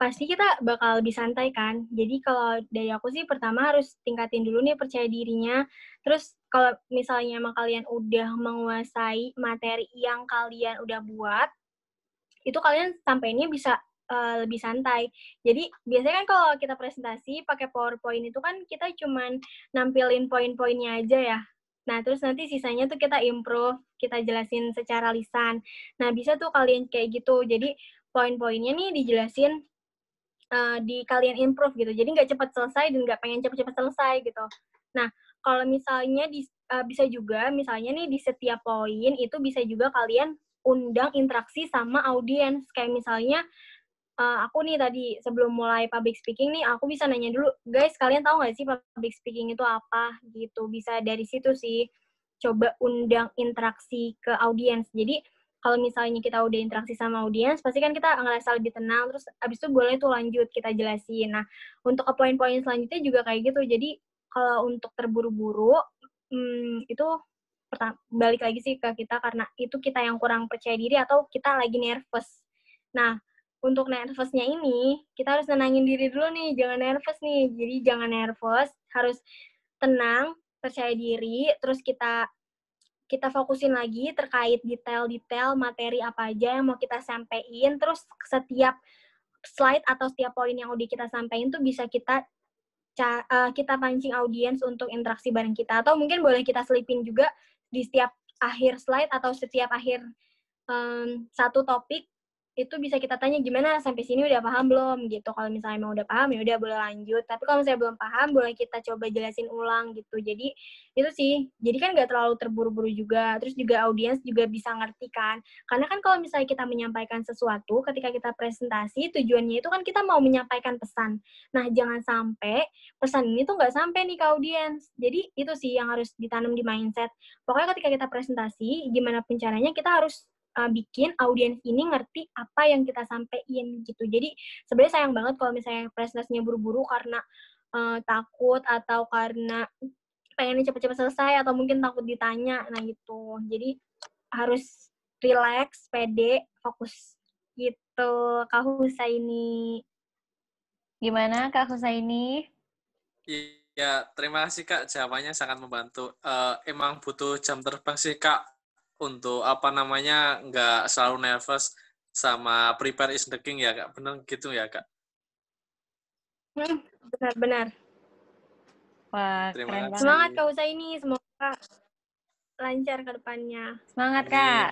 pasti kita bakal lebih santai kan jadi kalau dari aku sih pertama harus tingkatin dulu nih percaya dirinya terus kalau misalnya emang kalian udah menguasai materi yang kalian udah buat itu kalian sampai ini bisa uh, lebih santai. Jadi biasanya kan kalau kita presentasi pakai PowerPoint itu kan kita cuman nampilin poin-poinnya aja ya. Nah, terus nanti sisanya tuh kita improve, kita jelasin secara lisan. Nah, bisa tuh kalian kayak gitu. Jadi poin-poinnya nih dijelasin uh, di kalian improve gitu. Jadi nggak cepat selesai dan nggak pengen cepat-cepat selesai gitu. Nah, kalau misalnya di, uh, bisa juga misalnya nih di setiap poin itu bisa juga kalian undang interaksi sama audiens kayak misalnya uh, aku nih tadi sebelum mulai public speaking nih aku bisa nanya dulu guys kalian tahu nggak sih public speaking itu apa gitu bisa dari situ sih coba undang interaksi ke audiens jadi kalau misalnya kita udah interaksi sama audiens pasti kan kita ngerasa lebih tenang terus abis itu boleh tuh lanjut kita jelasin nah untuk ke poin-poin selanjutnya juga kayak gitu jadi kalau untuk terburu-buru hmm, itu balik lagi sih ke kita karena itu kita yang kurang percaya diri atau kita lagi nervous nah untuk nervousnya ini kita harus tenangin diri dulu nih jangan nervous nih jadi jangan nervous harus tenang percaya diri terus kita kita fokusin lagi terkait detail-detail materi apa aja yang mau kita sampaikan terus setiap slide atau setiap poin yang udah kita sampaikan tuh bisa kita eh, kita pancing audiens untuk interaksi bareng kita atau mungkin boleh kita selipin juga di setiap akhir slide atau setiap akhir um, satu topik itu bisa kita tanya gimana sampai sini udah paham belum gitu kalau misalnya emang udah paham ya udah boleh lanjut tapi kalau misalnya belum paham boleh kita coba jelasin ulang gitu jadi itu sih jadi kan nggak terlalu terburu-buru juga terus juga audiens juga bisa ngerti kan karena kan kalau misalnya kita menyampaikan sesuatu ketika kita presentasi tujuannya itu kan kita mau menyampaikan pesan nah jangan sampai pesan ini tuh nggak sampai nih ke audiens jadi itu sih yang harus ditanam di mindset pokoknya ketika kita presentasi gimana pun caranya kita harus uh, bikin audiens ini ngerti apa yang kita sampaikan gitu. Jadi sebenarnya sayang banget kalau misalnya presentasinya buru-buru karena uh, takut atau karena pengennya cepet-cepet selesai atau mungkin takut ditanya nah gitu. Jadi harus relax, pede, fokus gitu Kak Husaini. Gimana Kak Husaini? Iya, terima kasih Kak. Jawabannya sangat membantu. Uh, emang butuh jam terbang sih Kak untuk apa namanya nggak selalu nervous sama prepare is the king ya kak benar gitu ya kak hmm, benar-benar Terima kasih. semangat kak usai ini semoga lancar ke depannya semangat kak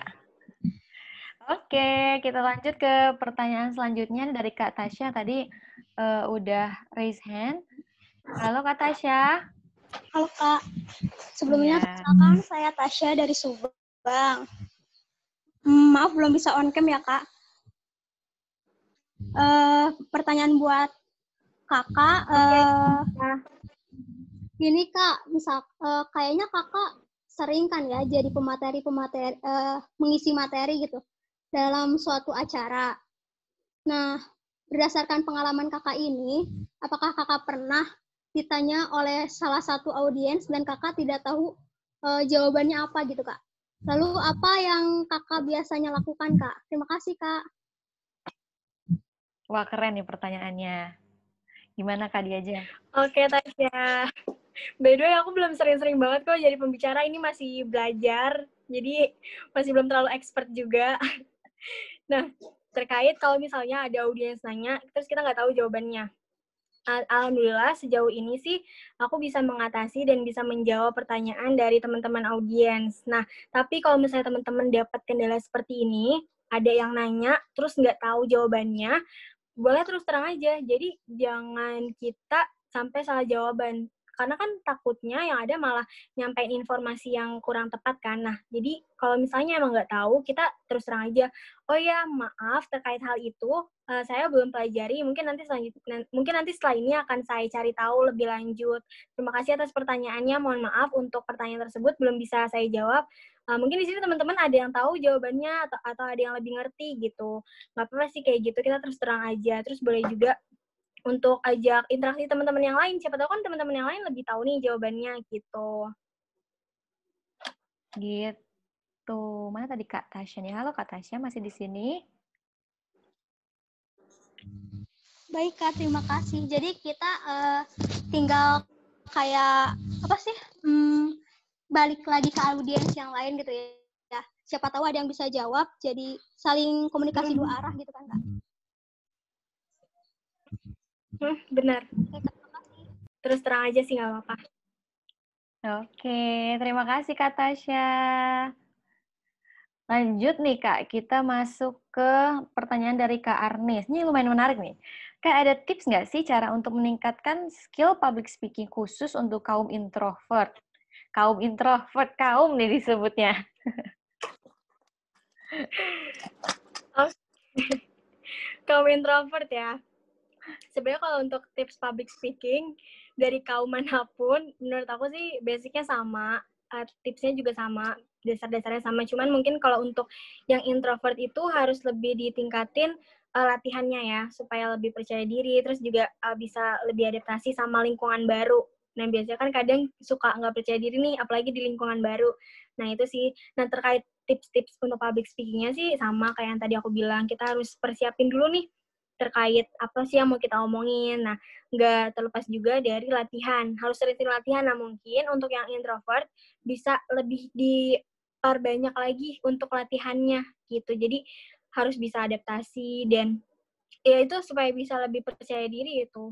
Oke, kita lanjut ke pertanyaan selanjutnya dari Kak Tasya tadi uh, udah raise hand. Halo Kak Tasya. Halo Kak. Iya. Sebelumnya ya. saya Tasya dari Subang. Bang. Hmm, maaf belum bisa on cam ya, Kak. Uh, pertanyaan buat Kakak. Uh, ini Kak, misal uh, eh, kayaknya Kakak sering kan ya jadi pemateri pemateri uh, mengisi materi gitu dalam suatu acara. Nah, berdasarkan pengalaman Kakak ini, apakah Kakak pernah ditanya oleh salah satu audiens dan Kakak tidak tahu uh, jawabannya apa gitu, Kak? Lalu apa yang kakak biasanya lakukan, Kak? Terima kasih, Kak. Wah, keren nih pertanyaannya. Gimana, Kak aja? Oke, okay, Tasya. By the way, aku belum sering-sering banget kok jadi pembicara. Ini masih belajar, jadi masih belum terlalu expert juga. nah, terkait kalau misalnya ada audiens nanya, terus kita nggak tahu jawabannya alhamdulillah sejauh ini sih aku bisa mengatasi dan bisa menjawab pertanyaan dari teman-teman audiens. Nah, tapi kalau misalnya teman-teman dapat kendala seperti ini, ada yang nanya terus nggak tahu jawabannya, boleh terus terang aja. Jadi jangan kita sampai salah jawaban karena kan takutnya yang ada malah nyampein informasi yang kurang tepat kan nah jadi kalau misalnya emang nggak tahu kita terus terang aja oh ya maaf terkait hal itu uh, saya belum pelajari mungkin nanti selanjutnya mungkin nanti setelah ini akan saya cari tahu lebih lanjut terima kasih atas pertanyaannya mohon maaf untuk pertanyaan tersebut belum bisa saya jawab uh, mungkin di sini teman-teman ada yang tahu jawabannya atau atau ada yang lebih ngerti gitu nggak apa-apa sih kayak gitu kita terus terang aja terus boleh juga untuk ajak interaksi teman-teman yang lain. Siapa tahu kan teman-teman yang lain lebih tahu nih jawabannya gitu. Gitu. Mana tadi Kak Tasya nih? Halo Kak Tasya, masih di sini? Baik Kak, terima kasih. Jadi kita uh, tinggal kayak apa sih? Hmm, balik lagi ke audiens yang lain gitu ya. Siapa tahu ada yang bisa jawab, jadi saling komunikasi dua arah gitu kan Kak. Hmm, benar. Terus terang aja sih nggak apa-apa. Oke, terima kasih Kak Tasya. Lanjut nih Kak, kita masuk ke pertanyaan dari Kak Arnis. Ini lumayan menarik nih. Kak, ada tips nggak sih cara untuk meningkatkan skill public speaking khusus untuk kaum introvert? Kaum introvert, kaum nih disebutnya. kaum introvert ya sebenarnya kalau untuk tips public speaking dari kaum manapun menurut aku sih basicnya sama eh, tipsnya juga sama dasar-dasarnya sama cuman mungkin kalau untuk yang introvert itu harus lebih ditingkatin uh, latihannya ya supaya lebih percaya diri terus juga uh, bisa lebih adaptasi sama lingkungan baru nah biasanya kan kadang suka nggak percaya diri nih apalagi di lingkungan baru nah itu sih nah terkait tips-tips untuk public speakingnya sih sama kayak yang tadi aku bilang kita harus persiapin dulu nih terkait apa sih yang mau kita omongin. Nah, nggak terlepas juga dari latihan. Harus sering-sering latihan. Nah, mungkin untuk yang introvert bisa lebih diperbanyak lagi untuk latihannya gitu. Jadi harus bisa adaptasi dan ya itu supaya bisa lebih percaya diri itu.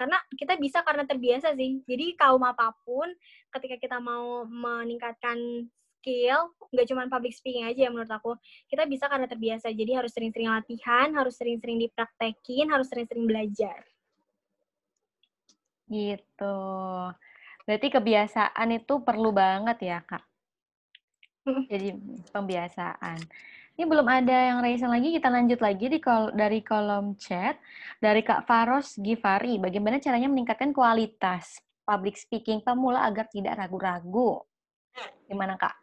Karena kita bisa karena terbiasa sih. Jadi kaum apapun ketika kita mau meningkatkan skill nggak cuma public speaking aja ya menurut aku kita bisa karena terbiasa jadi harus sering-sering latihan harus sering-sering dipraktekin harus sering-sering belajar gitu berarti kebiasaan itu perlu banget ya kak jadi pembiasaan ini belum ada yang raisan lagi, kita lanjut lagi di kol dari kolom chat dari Kak Faros Givari. Bagaimana caranya meningkatkan kualitas public speaking pemula agar tidak ragu-ragu? Gimana Kak?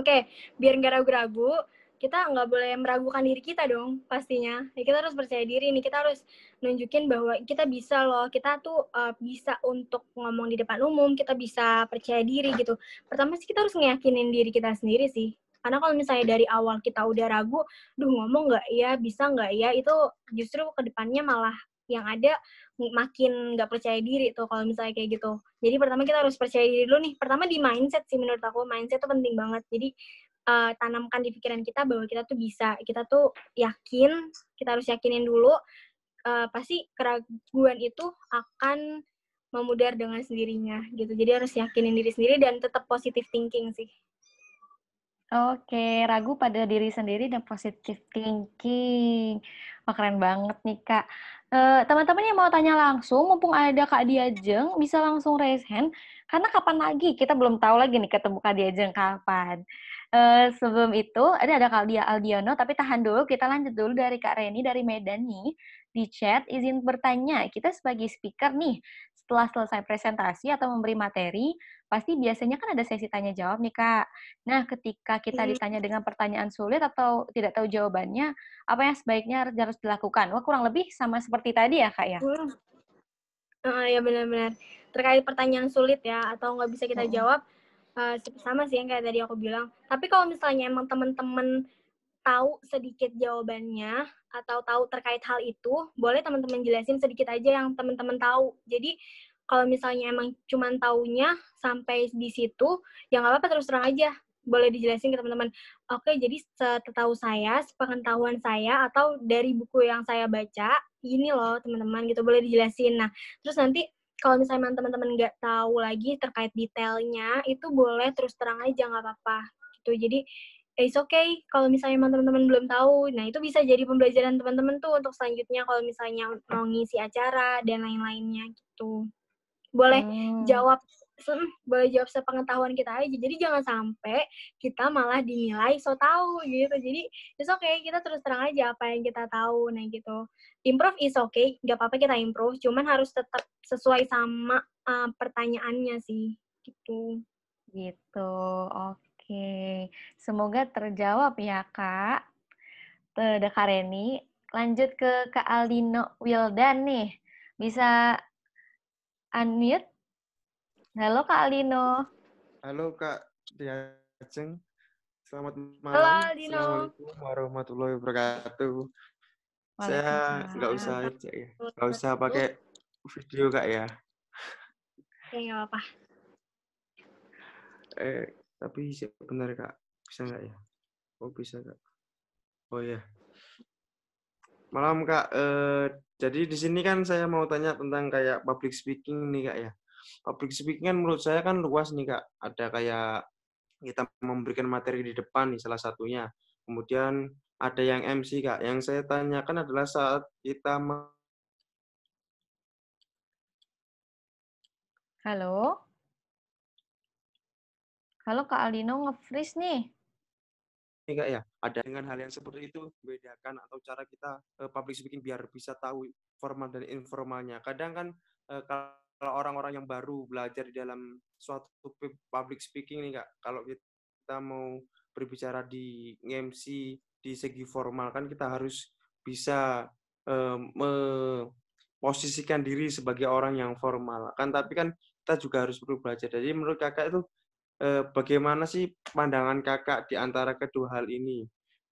Oke, biar nggak ragu-ragu, kita nggak boleh meragukan diri kita dong pastinya ya, kita harus percaya diri nih kita harus nunjukin bahwa kita bisa loh kita tuh uh, bisa untuk ngomong di depan umum kita bisa percaya diri gitu pertama sih kita harus ngeyakinin diri kita sendiri sih karena kalau misalnya dari awal kita udah ragu duh ngomong nggak ya bisa nggak ya itu justru kedepannya malah yang ada makin nggak percaya diri tuh kalau misalnya kayak gitu jadi pertama kita harus percaya diri dulu nih pertama di mindset sih menurut aku mindset tuh penting banget jadi uh, tanamkan di pikiran kita bahwa kita tuh bisa kita tuh yakin kita harus yakinin dulu uh, pasti keraguan itu akan memudar dengan sendirinya gitu jadi harus yakinin diri sendiri dan tetap positive thinking sih Oke, ragu pada diri sendiri dan positive thinking. Wah, keren banget nih, Kak. Eh, teman-teman yang mau tanya langsung, mumpung ada Kak Diajeng, bisa langsung raise hand. Karena kapan lagi? Kita belum tahu lagi nih ketemu Kak Diajeng kapan. Uh, sebelum itu, ada ada Kak Dia Aldiano, tapi tahan dulu. Kita lanjut dulu dari Kak Reni dari Medan nih. Di chat, izin bertanya. Kita sebagai speaker nih, setelah selesai presentasi atau memberi materi, pasti biasanya kan ada sesi tanya jawab nih Kak. Nah, ketika kita mhm. ditanya dengan pertanyaan sulit atau tidak tahu jawabannya, apa yang sebaiknya harus dilakukan? Wah, kurang lebih sama seperti tadi ya Kak ya? Uh, ya benar-benar. Terkait pertanyaan sulit ya, atau nggak bisa kita hmm. jawab, uh, sama sih yang kayak tadi aku bilang. Tapi kalau misalnya emang teman-teman tahu sedikit jawabannya atau tahu terkait hal itu, boleh teman-teman jelasin sedikit aja yang teman-teman tahu. Jadi kalau misalnya emang cuma taunya sampai di situ, ya nggak apa-apa terus terang aja. Boleh dijelasin ke teman-teman. Oke, jadi setahu saya, sepengetahuan saya atau dari buku yang saya baca, ini loh teman-teman gitu boleh dijelasin. Nah, terus nanti kalau misalnya teman-teman nggak tahu lagi terkait detailnya, itu boleh terus terang aja nggak apa-apa. Gitu. Jadi Eh, it's okay kalau misalnya emang teman-teman belum tahu. Nah, itu bisa jadi pembelajaran teman-teman tuh untuk selanjutnya kalau misalnya mau ngisi acara dan lain-lainnya gitu. Boleh oh. hmm. jawab boleh jawab sepengetahuan kita aja. Jadi jangan sampai kita malah dinilai so tahu gitu. Jadi it's okay, kita terus terang aja apa yang kita tahu nah gitu. Improve is okay, nggak apa-apa kita improve, cuman harus tetap sesuai sama uh, pertanyaannya sih gitu. Gitu. Oke. Okay Oke, semoga terjawab ya Kak. Tede Kareni, lanjut ke Kak Aldino Wildan nih. Bisa unmute? Halo Kak Aldino. Halo Kak Diajeng. Selamat malam. Halo Aldino. Assalamualaikum warahmatullahi wabarakatuh. Saya nggak usah ya. Nggak usah pakai video Kak ya. Oke, nggak apa-apa. Eh, tapi benar kak, bisa nggak ya? Oh bisa kak. Oh ya. Malam kak. Eh, jadi di sini kan saya mau tanya tentang kayak public speaking nih kak ya. Public speaking kan menurut saya kan luas nih kak. Ada kayak kita memberikan materi di depan nih salah satunya. Kemudian ada yang MC kak. Yang saya tanyakan adalah saat kita Halo. Kalau Kak Alino nge-freeze nih. Enggak ya, ada dengan hal yang seperti itu, bedakan atau cara kita uh, public speaking biar bisa tahu formal dan informalnya. Kadang kan uh, kalau orang-orang yang baru belajar di dalam suatu public speaking nih Kak, kalau kita mau berbicara di MC di segi formal kan kita harus bisa um, memposisikan diri sebagai orang yang formal kan tapi kan kita juga harus perlu belajar jadi menurut kakak itu eh, bagaimana sih pandangan kakak di antara kedua hal ini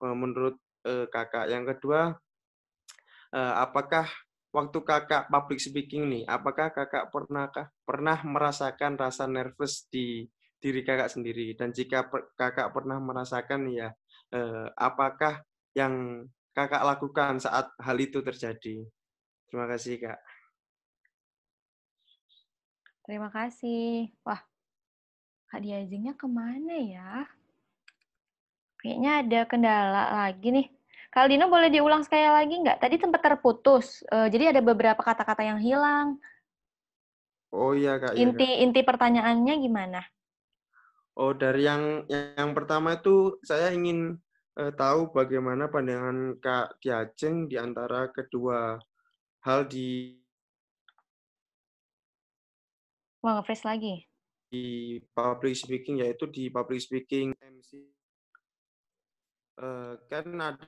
eh, menurut eh, kakak? Yang kedua, eh, apakah waktu kakak public speaking nih, apakah kakak pernahkah pernah merasakan rasa nervous di diri kakak sendiri? Dan jika per, kakak pernah merasakan ya, eh, apakah yang kakak lakukan saat hal itu terjadi? Terima kasih kak. Terima kasih. Wah, Kak Diazingnya kemana ya? Kayaknya ada kendala lagi nih. Kak Dino boleh diulang sekali lagi nggak? Tadi sempat terputus, uh, jadi ada beberapa kata-kata yang hilang. Oh iya kak. Iya, inti kak. inti pertanyaannya gimana? Oh dari yang yang pertama itu saya ingin uh, tahu bagaimana pandangan Kak Diajeng di antara kedua hal di. Wah nge lagi di public speaking yaitu di public speaking MC uh, eh, kan ada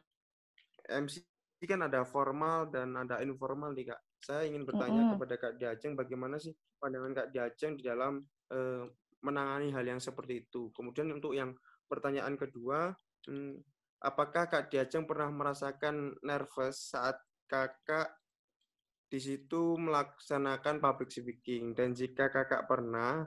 MC kan ada formal dan ada informal nih kak. Saya ingin bertanya mm -hmm. kepada kak Diajeng bagaimana sih pandangan kak Diajeng di dalam uh, menangani hal yang seperti itu. Kemudian untuk yang pertanyaan kedua, hmm, apakah kak Diajeng pernah merasakan nervous saat kakak di situ melaksanakan public speaking dan jika kakak pernah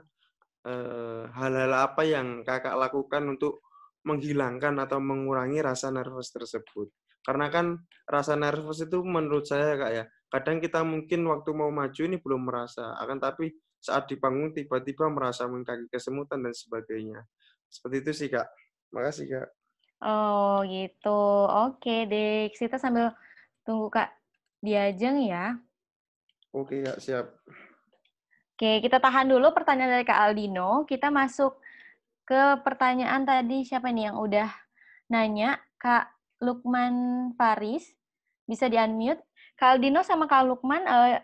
Eh, hal-hal apa yang kakak lakukan untuk menghilangkan atau mengurangi rasa nervous tersebut. Karena kan rasa nervous itu menurut saya kak ya, kadang kita mungkin waktu mau maju ini belum merasa, akan tapi saat di panggung tiba-tiba merasa mengkaki kesemutan dan sebagainya. Seperti itu sih kak. Makasih kak. Oh gitu. Oke deh. Kita sambil tunggu kak Diajeng ya. Oke kak siap. Oke, kita tahan dulu pertanyaan dari Kak Aldino. Kita masuk ke pertanyaan tadi siapa nih yang udah nanya? Kak Lukman Faris. Bisa di-unmute. Kak Aldino sama Kak Lukman eh,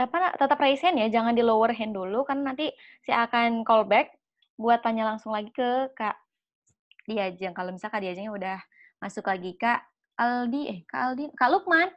apa tetap raise hand ya, jangan di lower hand dulu karena nanti saya akan call back buat tanya langsung lagi ke Kak Diajeng. Kalau misalnya Kak Diajengnya udah masuk lagi Kak Aldi eh Kak Aldi Kak Lukman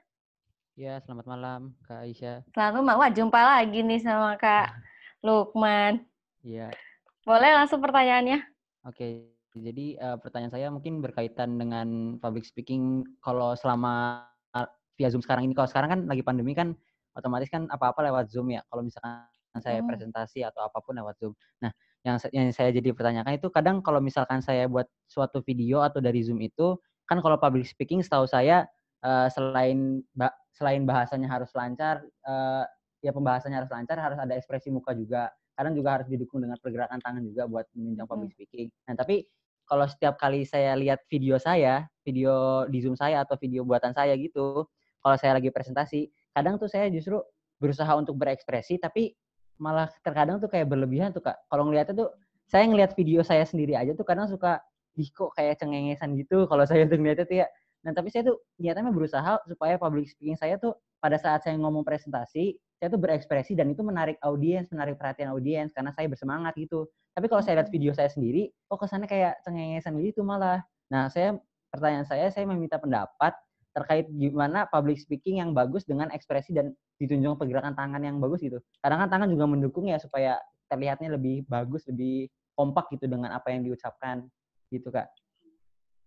Ya, selamat malam Kak Aisyah. Selamat malam. Wah, jumpa lagi nih sama Kak nah. Lukman. Iya. Boleh langsung pertanyaannya? Oke. Jadi uh, pertanyaan saya mungkin berkaitan dengan public speaking kalau selama eh, via Zoom sekarang ini kalau sekarang kan lagi pandemi kan otomatis kan apa-apa lewat Zoom ya. Kalau misalkan saya presentasi atau apapun lewat Zoom. Nah, yang yang saya jadi pertanyakan itu kadang kalau misalkan saya buat suatu video atau dari Zoom itu kan kalau public speaking setahu saya Eh, selain ba selain bahasanya harus lancar, uh, ya pembahasannya harus lancar, harus ada ekspresi muka juga. Kadang juga harus didukung dengan pergerakan tangan juga buat menunjang public hmm. speaking. Nah, tapi kalau setiap kali saya lihat video saya, video di Zoom saya atau video buatan saya gitu, kalau saya lagi presentasi, kadang tuh saya justru berusaha untuk berekspresi, tapi malah terkadang tuh kayak berlebihan tuh kak. Kalau ngeliatnya tuh, saya ngeliat video saya sendiri aja tuh kadang suka, ih kok kayak cengengesan gitu. Kalau saya tuh ngeliatnya tuh ya, Nah, tapi saya tuh niatnya berusaha supaya public speaking saya tuh pada saat saya ngomong presentasi, saya tuh berekspresi dan itu menarik audiens, menarik perhatian audiens karena saya bersemangat gitu. Tapi kalau saya lihat hmm. video saya sendiri, kok oh, kesannya kayak cengengesan gitu malah. Nah, saya pertanyaan saya, saya meminta pendapat terkait gimana public speaking yang bagus dengan ekspresi dan ditunjang pergerakan tangan yang bagus gitu. Kadang kan tangan juga mendukung ya supaya terlihatnya lebih bagus, lebih kompak gitu dengan apa yang diucapkan gitu kak.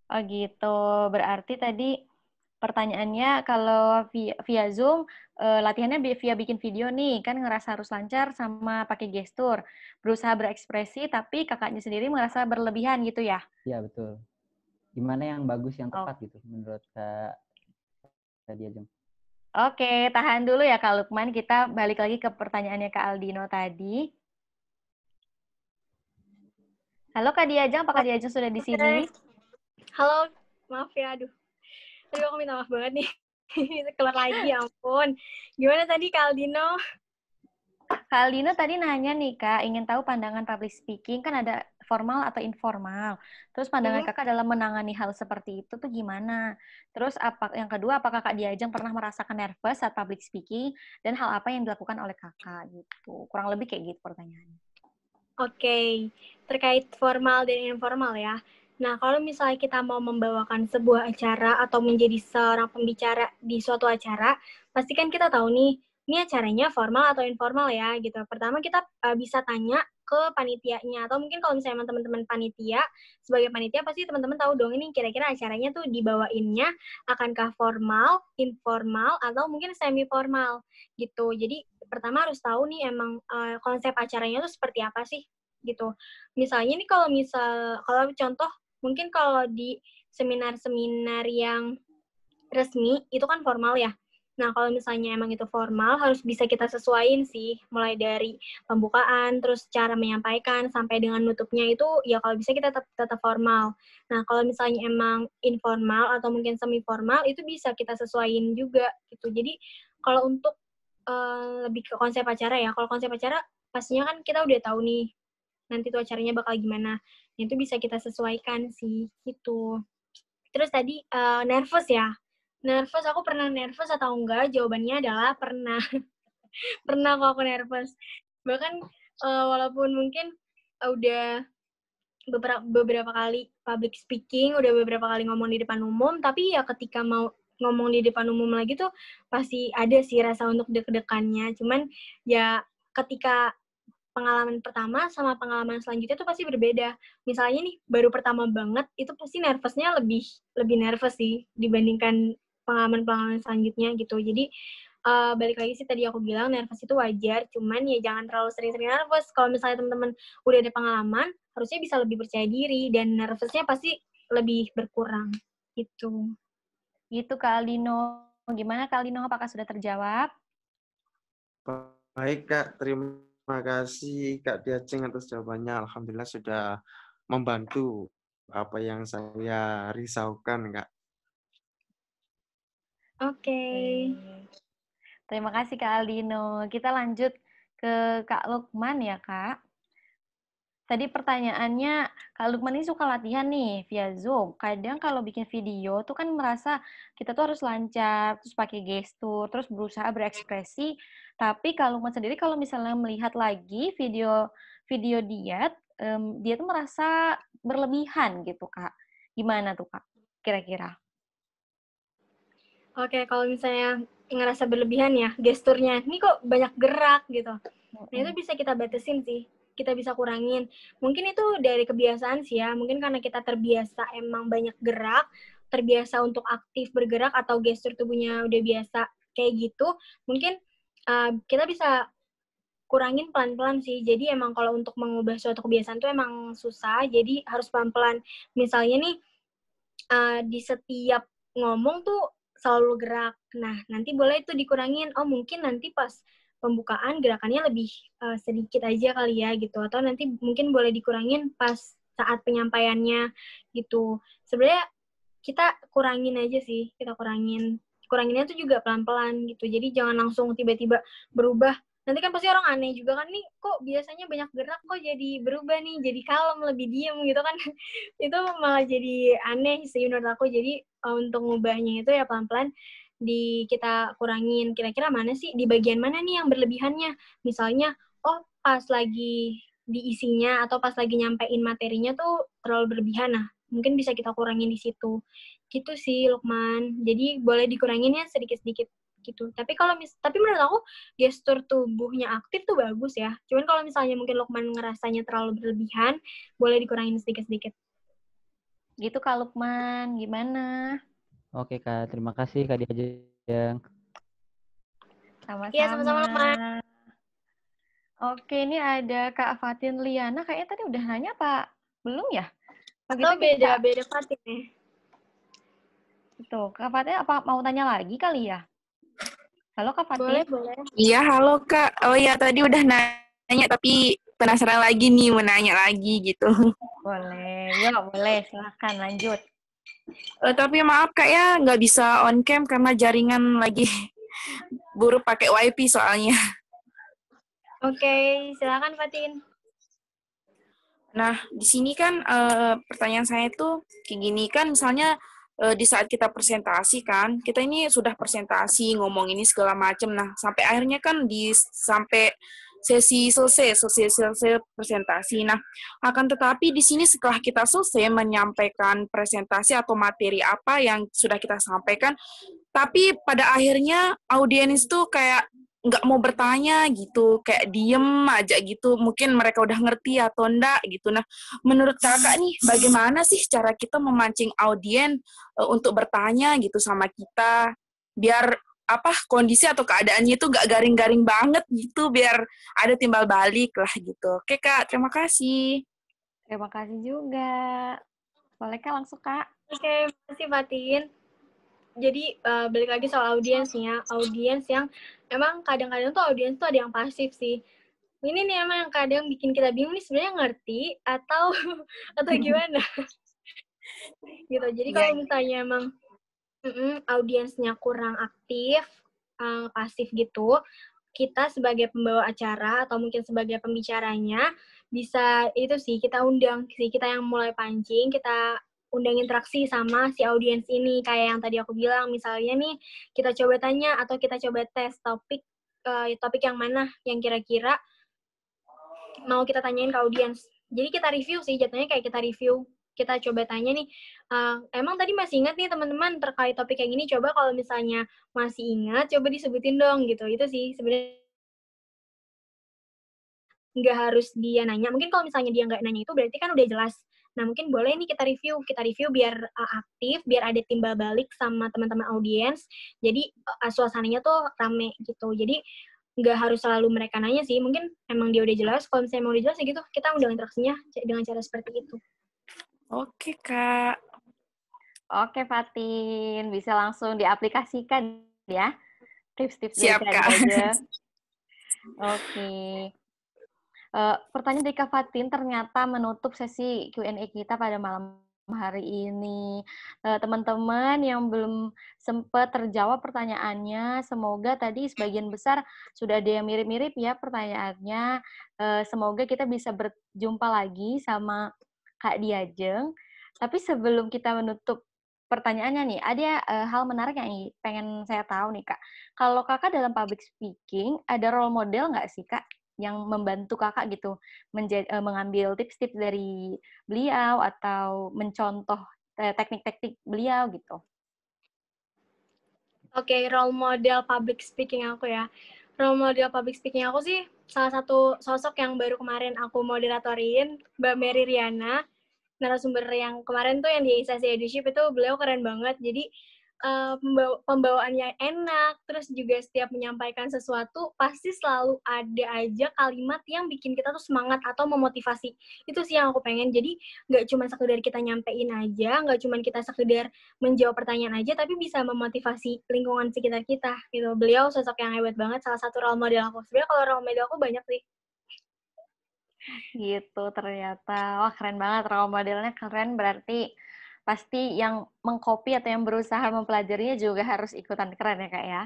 Oh gitu, berarti tadi pertanyaannya kalau via, via Zoom eh, latihannya via bikin video nih kan ngerasa harus lancar sama pakai gestur, berusaha berekspresi tapi kakaknya sendiri merasa berlebihan gitu ya? Iya betul. Gimana yang bagus yang tepat oh. gitu menurut Kak Nadia Oke, tahan dulu ya Kak Lukman. Kita balik lagi ke pertanyaannya Kak Aldino tadi. Halo Kak Diajang, apakah Diajang sudah di sini? Okay. Halo, maaf ya, aduh. Tadi aku minta maaf banget nih. kelar lagi, ya ampun. Gimana tadi, Kaldino, Kaldino tadi nanya nih, Kak, ingin tahu pandangan public speaking, kan ada formal atau informal. Terus pandangan hmm. kakak dalam menangani hal seperti itu tuh gimana? Terus apa yang kedua, apakah kakak Diajeng pernah merasakan nervous saat public speaking? Dan hal apa yang dilakukan oleh kakak gitu? Kurang lebih kayak gitu pertanyaannya. Oke, okay. terkait formal dan informal ya. Nah, kalau misalnya kita mau membawakan sebuah acara atau menjadi seorang pembicara di suatu acara, pastikan kita tahu nih, ini acaranya formal atau informal ya, gitu. Pertama kita uh, bisa tanya ke panitianya, atau mungkin kalau misalnya teman-teman panitia, sebagai panitia pasti teman-teman tahu dong ini kira-kira acaranya tuh dibawainnya akankah formal, informal, atau mungkin semi formal, gitu. Jadi pertama harus tahu nih emang uh, konsep acaranya tuh seperti apa sih gitu. Misalnya nih kalau misal kalau contoh Mungkin kalau di seminar-seminar yang resmi itu kan formal ya. Nah, kalau misalnya emang itu formal, harus bisa kita sesuaiin sih, mulai dari pembukaan, terus cara menyampaikan, sampai dengan nutupnya itu, ya kalau bisa kita tetap, tetap formal. Nah, kalau misalnya emang informal atau mungkin semi-formal, itu bisa kita sesuaiin juga, gitu. Jadi, kalau untuk uh, lebih ke konsep acara ya, kalau konsep acara, pastinya kan kita udah tahu nih, nanti tuh acaranya bakal gimana itu bisa kita sesuaikan sih itu terus tadi uh, nervous ya nervous aku pernah nervous atau enggak jawabannya adalah pernah pernah kok aku nervous bahkan uh, walaupun mungkin uh, udah beberapa beberapa kali public speaking udah beberapa kali ngomong di depan umum tapi ya ketika mau ngomong di depan umum lagi tuh pasti ada sih rasa untuk deg-degannya cuman ya ketika pengalaman pertama sama pengalaman selanjutnya tuh pasti berbeda. Misalnya nih baru pertama banget itu pasti nervousnya lebih lebih nervous sih dibandingkan pengalaman-pengalaman selanjutnya gitu. Jadi uh, balik lagi sih tadi aku bilang nervous itu wajar, cuman ya jangan terlalu sering-sering nervous. Kalau misalnya teman-teman udah ada pengalaman, harusnya bisa lebih percaya diri dan nervousnya pasti lebih berkurang gitu. Gitu Kalino. Gimana Kalino? Apakah sudah terjawab? Baik Kak, terima Terima kasih Kak Diaceng atas jawabannya. Alhamdulillah sudah membantu apa yang saya risaukan, Kak. Oke. Okay. Terima kasih Kak Aldino. Kita lanjut ke Kak Lukman ya, Kak. Tadi pertanyaannya, kalau Lukman ini suka latihan nih via Zoom. Kadang kalau bikin video tuh kan merasa kita tuh harus lancar, terus pakai gestur, terus berusaha berekspresi. Tapi kalau Lukman sendiri kalau misalnya melihat lagi video video diet, um, dia tuh merasa berlebihan gitu, Kak. Gimana tuh, Kak? Kira-kira. Oke, kalau misalnya ngerasa berlebihan ya gesturnya, ini kok banyak gerak gitu. Nah, itu bisa kita batasin sih kita bisa kurangin. Mungkin itu dari kebiasaan sih ya. Mungkin karena kita terbiasa emang banyak gerak, terbiasa untuk aktif bergerak atau gestur tubuhnya udah biasa kayak gitu, mungkin uh, kita bisa kurangin pelan-pelan sih. Jadi emang kalau untuk mengubah suatu kebiasaan tuh emang susah, jadi harus pelan-pelan. Misalnya nih uh, di setiap ngomong tuh selalu gerak. Nah, nanti boleh itu dikurangin. Oh, mungkin nanti pas pembukaan gerakannya lebih uh, sedikit aja kali ya gitu atau nanti mungkin boleh dikurangin pas saat penyampaiannya gitu sebenarnya kita kurangin aja sih kita kurangin kuranginnya tuh juga pelan-pelan gitu jadi jangan langsung tiba-tiba berubah nanti kan pasti orang aneh juga kan nih kok biasanya banyak gerak kok jadi berubah nih jadi kalem lebih diem gitu kan itu malah jadi aneh sih menurut aku jadi eh, untuk ngubahnya itu ya pelan-pelan di kita kurangin kira-kira mana sih di bagian mana nih yang berlebihannya misalnya oh pas lagi diisinya atau pas lagi nyampein materinya tuh terlalu berlebihan nah mungkin bisa kita kurangin di situ gitu sih Lukman jadi boleh dikuranginnya sedikit-sedikit gitu tapi kalau mis tapi menurut aku gestur tubuhnya aktif tuh bagus ya cuman kalau misalnya mungkin Lukman ngerasanya terlalu berlebihan boleh dikurangin sedikit-sedikit gitu Kak Lukman gimana Oke Kak, terima kasih Kak Diajeng. Sama-sama. Iya, sama-sama. Oke, ini ada Kak Fatin Liana. Kayaknya tadi udah nanya Pak, belum ya? Atau oh, beda-beda Fatin nih. Itu, Kak Fatin apa mau tanya lagi kali ya? Halo Kak Fatin. Boleh, boleh. Iya, halo Kak. Oh iya, tadi udah nanya tapi penasaran lagi nih, mau nanya lagi gitu. Boleh, ya boleh. Silahkan lanjut. Uh, tapi maaf kak ya nggak bisa on cam karena jaringan lagi buruk pakai WiFi soalnya. Oke, okay, silakan Fatin. Nah, di sini kan uh, pertanyaan saya itu kayak gini kan misalnya uh, di saat kita presentasi kan, kita ini sudah presentasi, ngomong ini segala macam. Nah, sampai akhirnya kan di sampai sesi selesai, sesi selesai presentasi. Nah, akan tetapi di sini setelah kita selesai menyampaikan presentasi atau materi apa yang sudah kita sampaikan, tapi pada akhirnya audiens itu kayak nggak mau bertanya gitu, kayak diem aja gitu. Mungkin mereka udah ngerti atau enggak gitu. Nah, menurut kakak nih, bagaimana sih cara kita memancing audiens e, untuk bertanya gitu sama kita? biar apa kondisi atau keadaannya itu gak garing-garing banget gitu biar ada timbal balik lah gitu. Oke kak, terima kasih. Terima kasih juga. Boleh kak langsung kak? Oke, makasih Fatin. Jadi uh, balik lagi soal audiensnya, audiens yang emang kadang-kadang tuh audiens tuh ada yang pasif sih. Ini nih emang yang kadang bikin kita bingung nih sebenarnya ngerti atau atau gimana. gitu. Jadi ya. kalau misalnya emang mm, audiensnya kurang aktif, uh, pasif gitu, kita sebagai pembawa acara atau mungkin sebagai pembicaranya bisa itu sih kita undang sih kita yang mulai pancing kita undang interaksi sama si audiens ini kayak yang tadi aku bilang misalnya nih kita coba tanya atau kita coba tes topik uh, topik yang mana yang kira-kira mau kita tanyain ke audiens jadi kita review sih jatuhnya kayak kita review kita coba tanya nih, uh, emang tadi masih ingat nih teman-teman terkait topik yang ini, coba kalau misalnya masih ingat, coba disebutin dong gitu. Itu sih sebenarnya nggak harus dia nanya. Mungkin kalau misalnya dia nggak nanya itu berarti kan udah jelas. Nah mungkin boleh nih kita review, kita review biar uh, aktif, biar ada timbal balik sama teman-teman audiens. Jadi uh, suasananya tuh rame gitu. Jadi nggak harus selalu mereka nanya sih. Mungkin emang dia udah jelas. Kalau misalnya mau udah jelas ya gitu, kita undang interaksinya dengan cara seperti itu. Oke, Kak. Oke, Fatin. Bisa langsung diaplikasikan ya tips-tips Siap, Kak. Aja. Oke. Uh, pertanyaan dari Kak Fatin ternyata menutup sesi Q&A kita pada malam hari ini. Eh, teman-teman yang belum sempat terjawab pertanyaannya, semoga tadi sebagian besar sudah ada yang mirip-mirip ya pertanyaannya. Eh, semoga kita bisa berjumpa lagi sama Kak Diajeng. Tapi sebelum kita menutup pertanyaannya nih, ada uh, hal menarik yang pengen saya tahu nih Kak. Kalau Kakak dalam public speaking, ada role model nggak sih Kak yang membantu Kakak gitu menjadi, uh, eh, mengambil tips-tips dari beliau atau mencontoh eh, teknik-teknik beliau gitu? Oke, okay, role model public speaking aku ya. Role model public speaking aku sih salah satu sosok yang baru kemarin aku moderatorin, Mbak Mary Riana, narasumber yang kemarin tuh yang di Sesi Eduship itu beliau keren banget. Jadi Eh, pembawaannya enak, terus juga setiap menyampaikan sesuatu pasti selalu ada aja kalimat yang bikin kita tuh semangat atau memotivasi. Itu sih yang aku pengen. Jadi nggak cuma sekedar kita nyampein aja, nggak cuma kita sekedar menjawab pertanyaan aja, tapi bisa memotivasi lingkungan sekitar kita. Gitu. Beliau sosok yang hebat banget, salah satu role model aku. Sebenarnya kalau role model aku banyak sih gitu ternyata wah keren banget role modelnya keren berarti pasti yang mengcopy atau yang berusaha mempelajarinya juga harus ikutan keren ya kak ya.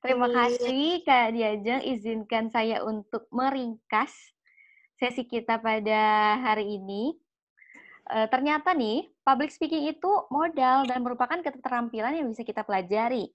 Terima iya. kasih Kak Diajeng, izinkan saya untuk meringkas sesi kita pada hari ini. E, ternyata nih, public speaking itu modal dan merupakan keterampilan yang bisa kita pelajari,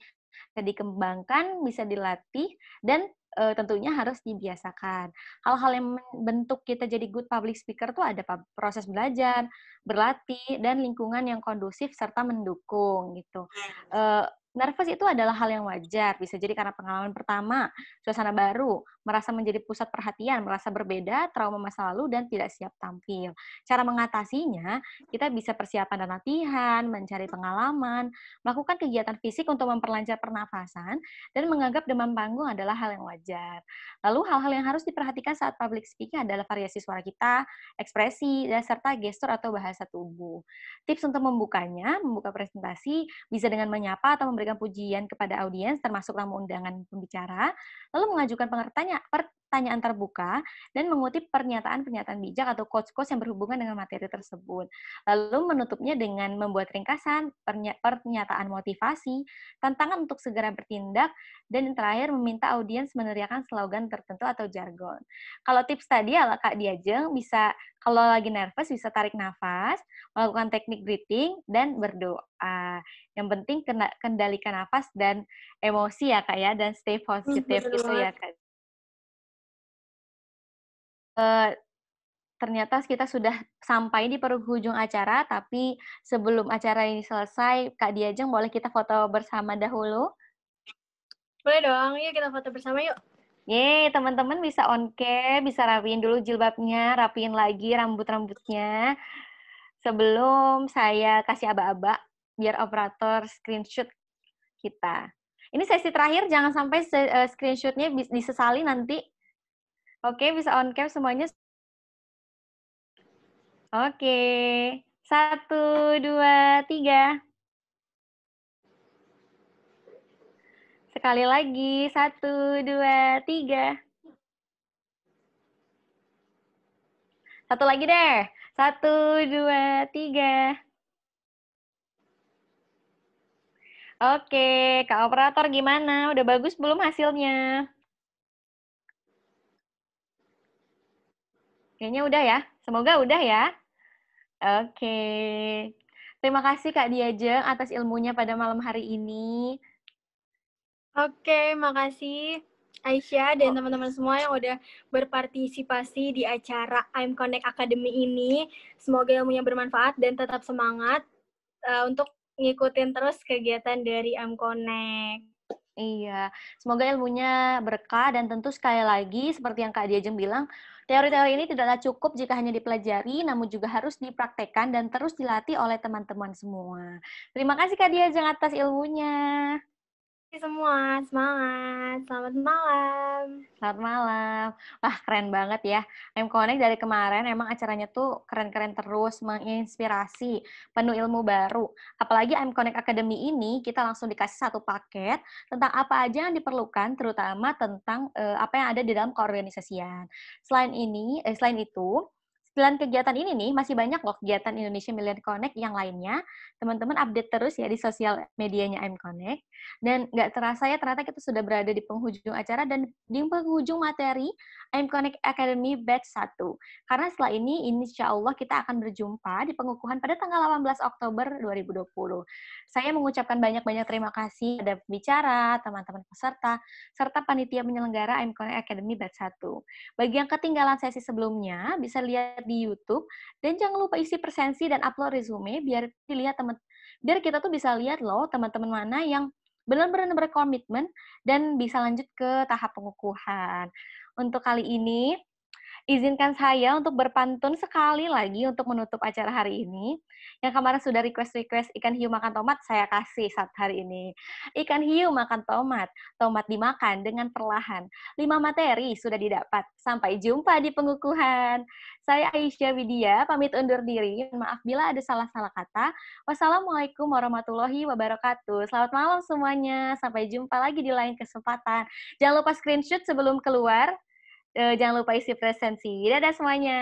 bisa dikembangkan, bisa dilatih, dan uh, tentunya harus dibiasakan. Hal-hal yang membentuk kita jadi good public speaker tuh ada proses belajar, berlatih, dan lingkungan yang kondusif serta mendukung gitu. Uh, Nervous itu adalah hal yang wajar, bisa jadi karena pengalaman pertama, suasana baru, merasa menjadi pusat perhatian, merasa berbeda, trauma masa lalu, dan tidak siap tampil. Cara mengatasinya, kita bisa persiapan dan latihan, mencari pengalaman, melakukan kegiatan fisik untuk memperlancar pernafasan, dan menganggap demam panggung adalah hal yang wajar. Lalu hal-hal yang harus diperhatikan saat public speaking adalah variasi suara kita, ekspresi, dan serta gestur atau bahasa tubuh. Tips untuk membukanya, membuka presentasi, bisa dengan menyapa atau memberikan pujian kepada audiens, termasuk tamu undangan pembicara, lalu mengajukan pertanyaan pertanyaan terbuka, dan mengutip pernyataan-pernyataan bijak atau quotes-quotes yang berhubungan dengan materi tersebut. Lalu menutupnya dengan membuat ringkasan, pernyataan motivasi, tantangan untuk segera bertindak, dan yang terakhir meminta audiens meneriakan slogan tertentu atau jargon. Kalau tips tadi ala Kak Diajeng bisa kalau lagi nervous bisa tarik nafas, melakukan teknik breathing, dan berdoa. Yang penting kendalikan nafas dan emosi ya kak ya, dan stay positive gitu ya kak Eh, ternyata kita sudah sampai di penghujung acara, tapi sebelum acara ini selesai, Kak Diajeng boleh kita foto bersama dahulu? Boleh dong, yuk kita foto bersama yuk. Yeay, teman-teman bisa on cam, bisa rapiin dulu jilbabnya, rapiin lagi rambut-rambutnya. Sebelum saya kasih aba-aba, biar operator screenshot kita. Ini sesi terakhir, jangan sampai eh, screenshotnya disesali nanti Oke, bisa on cam semuanya? Oke, satu, dua, tiga. Sekali lagi, satu, dua, tiga. Satu lagi deh, satu, dua, tiga. Oke, Kak Operator gimana? Udah bagus belum hasilnya? Kayaknya udah ya. Semoga udah ya. Oke. Okay. Terima kasih Kak Diajeng atas ilmunya pada malam hari ini. Oke, okay, makasih Aisyah dan oh. teman-teman semua yang udah berpartisipasi di acara I'm Connect Academy ini. Semoga ilmunya bermanfaat dan tetap semangat uh, untuk ngikutin terus kegiatan dari I'm Connect. Iya, semoga ilmunya berkah dan tentu sekali lagi seperti yang Kak Diajeng bilang, Teori-teori ini tidaklah cukup jika hanya dipelajari, namun juga harus dipraktekkan dan terus dilatih oleh teman-teman semua. Terima kasih Kak Diajeng atas ilmunya semua, semangat. Selamat malam. Selamat malam. Wah, keren banget ya. M Connect dari kemarin emang acaranya tuh keren-keren terus, menginspirasi, penuh ilmu baru. Apalagi M Connect Academy ini kita langsung dikasih satu paket tentang apa aja yang diperlukan, terutama tentang eh, apa yang ada di dalam keorganisasian. Selain ini, eh, selain itu, Selain kegiatan ini nih, masih banyak loh kegiatan Indonesia Million Connect yang lainnya. Teman-teman update terus ya di sosial medianya M Connect. Dan nggak terasa ya, ternyata kita sudah berada di penghujung acara dan di penghujung materi I'm Connect Academy Batch 1. Karena setelah ini, insya Allah kita akan berjumpa di pengukuhan pada tanggal 18 Oktober 2020. Saya mengucapkan banyak-banyak terima kasih pada bicara, teman-teman peserta, serta panitia penyelenggara I'm Connect Academy Batch 1. Bagi yang ketinggalan sesi sebelumnya, bisa lihat di YouTube, dan jangan lupa isi persensi dan upload resume biar dilihat teman biar kita tuh bisa lihat loh teman-teman mana yang benar-benar berkomitmen dan bisa lanjut ke tahap pengukuhan. Untuk kali ini izinkan saya untuk berpantun sekali lagi untuk menutup acara hari ini. Yang kemarin sudah request-request ikan hiu makan tomat, saya kasih saat hari ini. Ikan hiu makan tomat, tomat dimakan dengan perlahan. Lima materi sudah didapat. Sampai jumpa di pengukuhan. Saya Aisyah Widya, pamit undur diri. Maaf bila ada salah-salah kata. Wassalamualaikum warahmatullahi wabarakatuh. Selamat malam semuanya. Sampai jumpa lagi di lain kesempatan. Jangan lupa screenshot sebelum keluar. Eh, jangan lupa isi presensi. Dadah semuanya.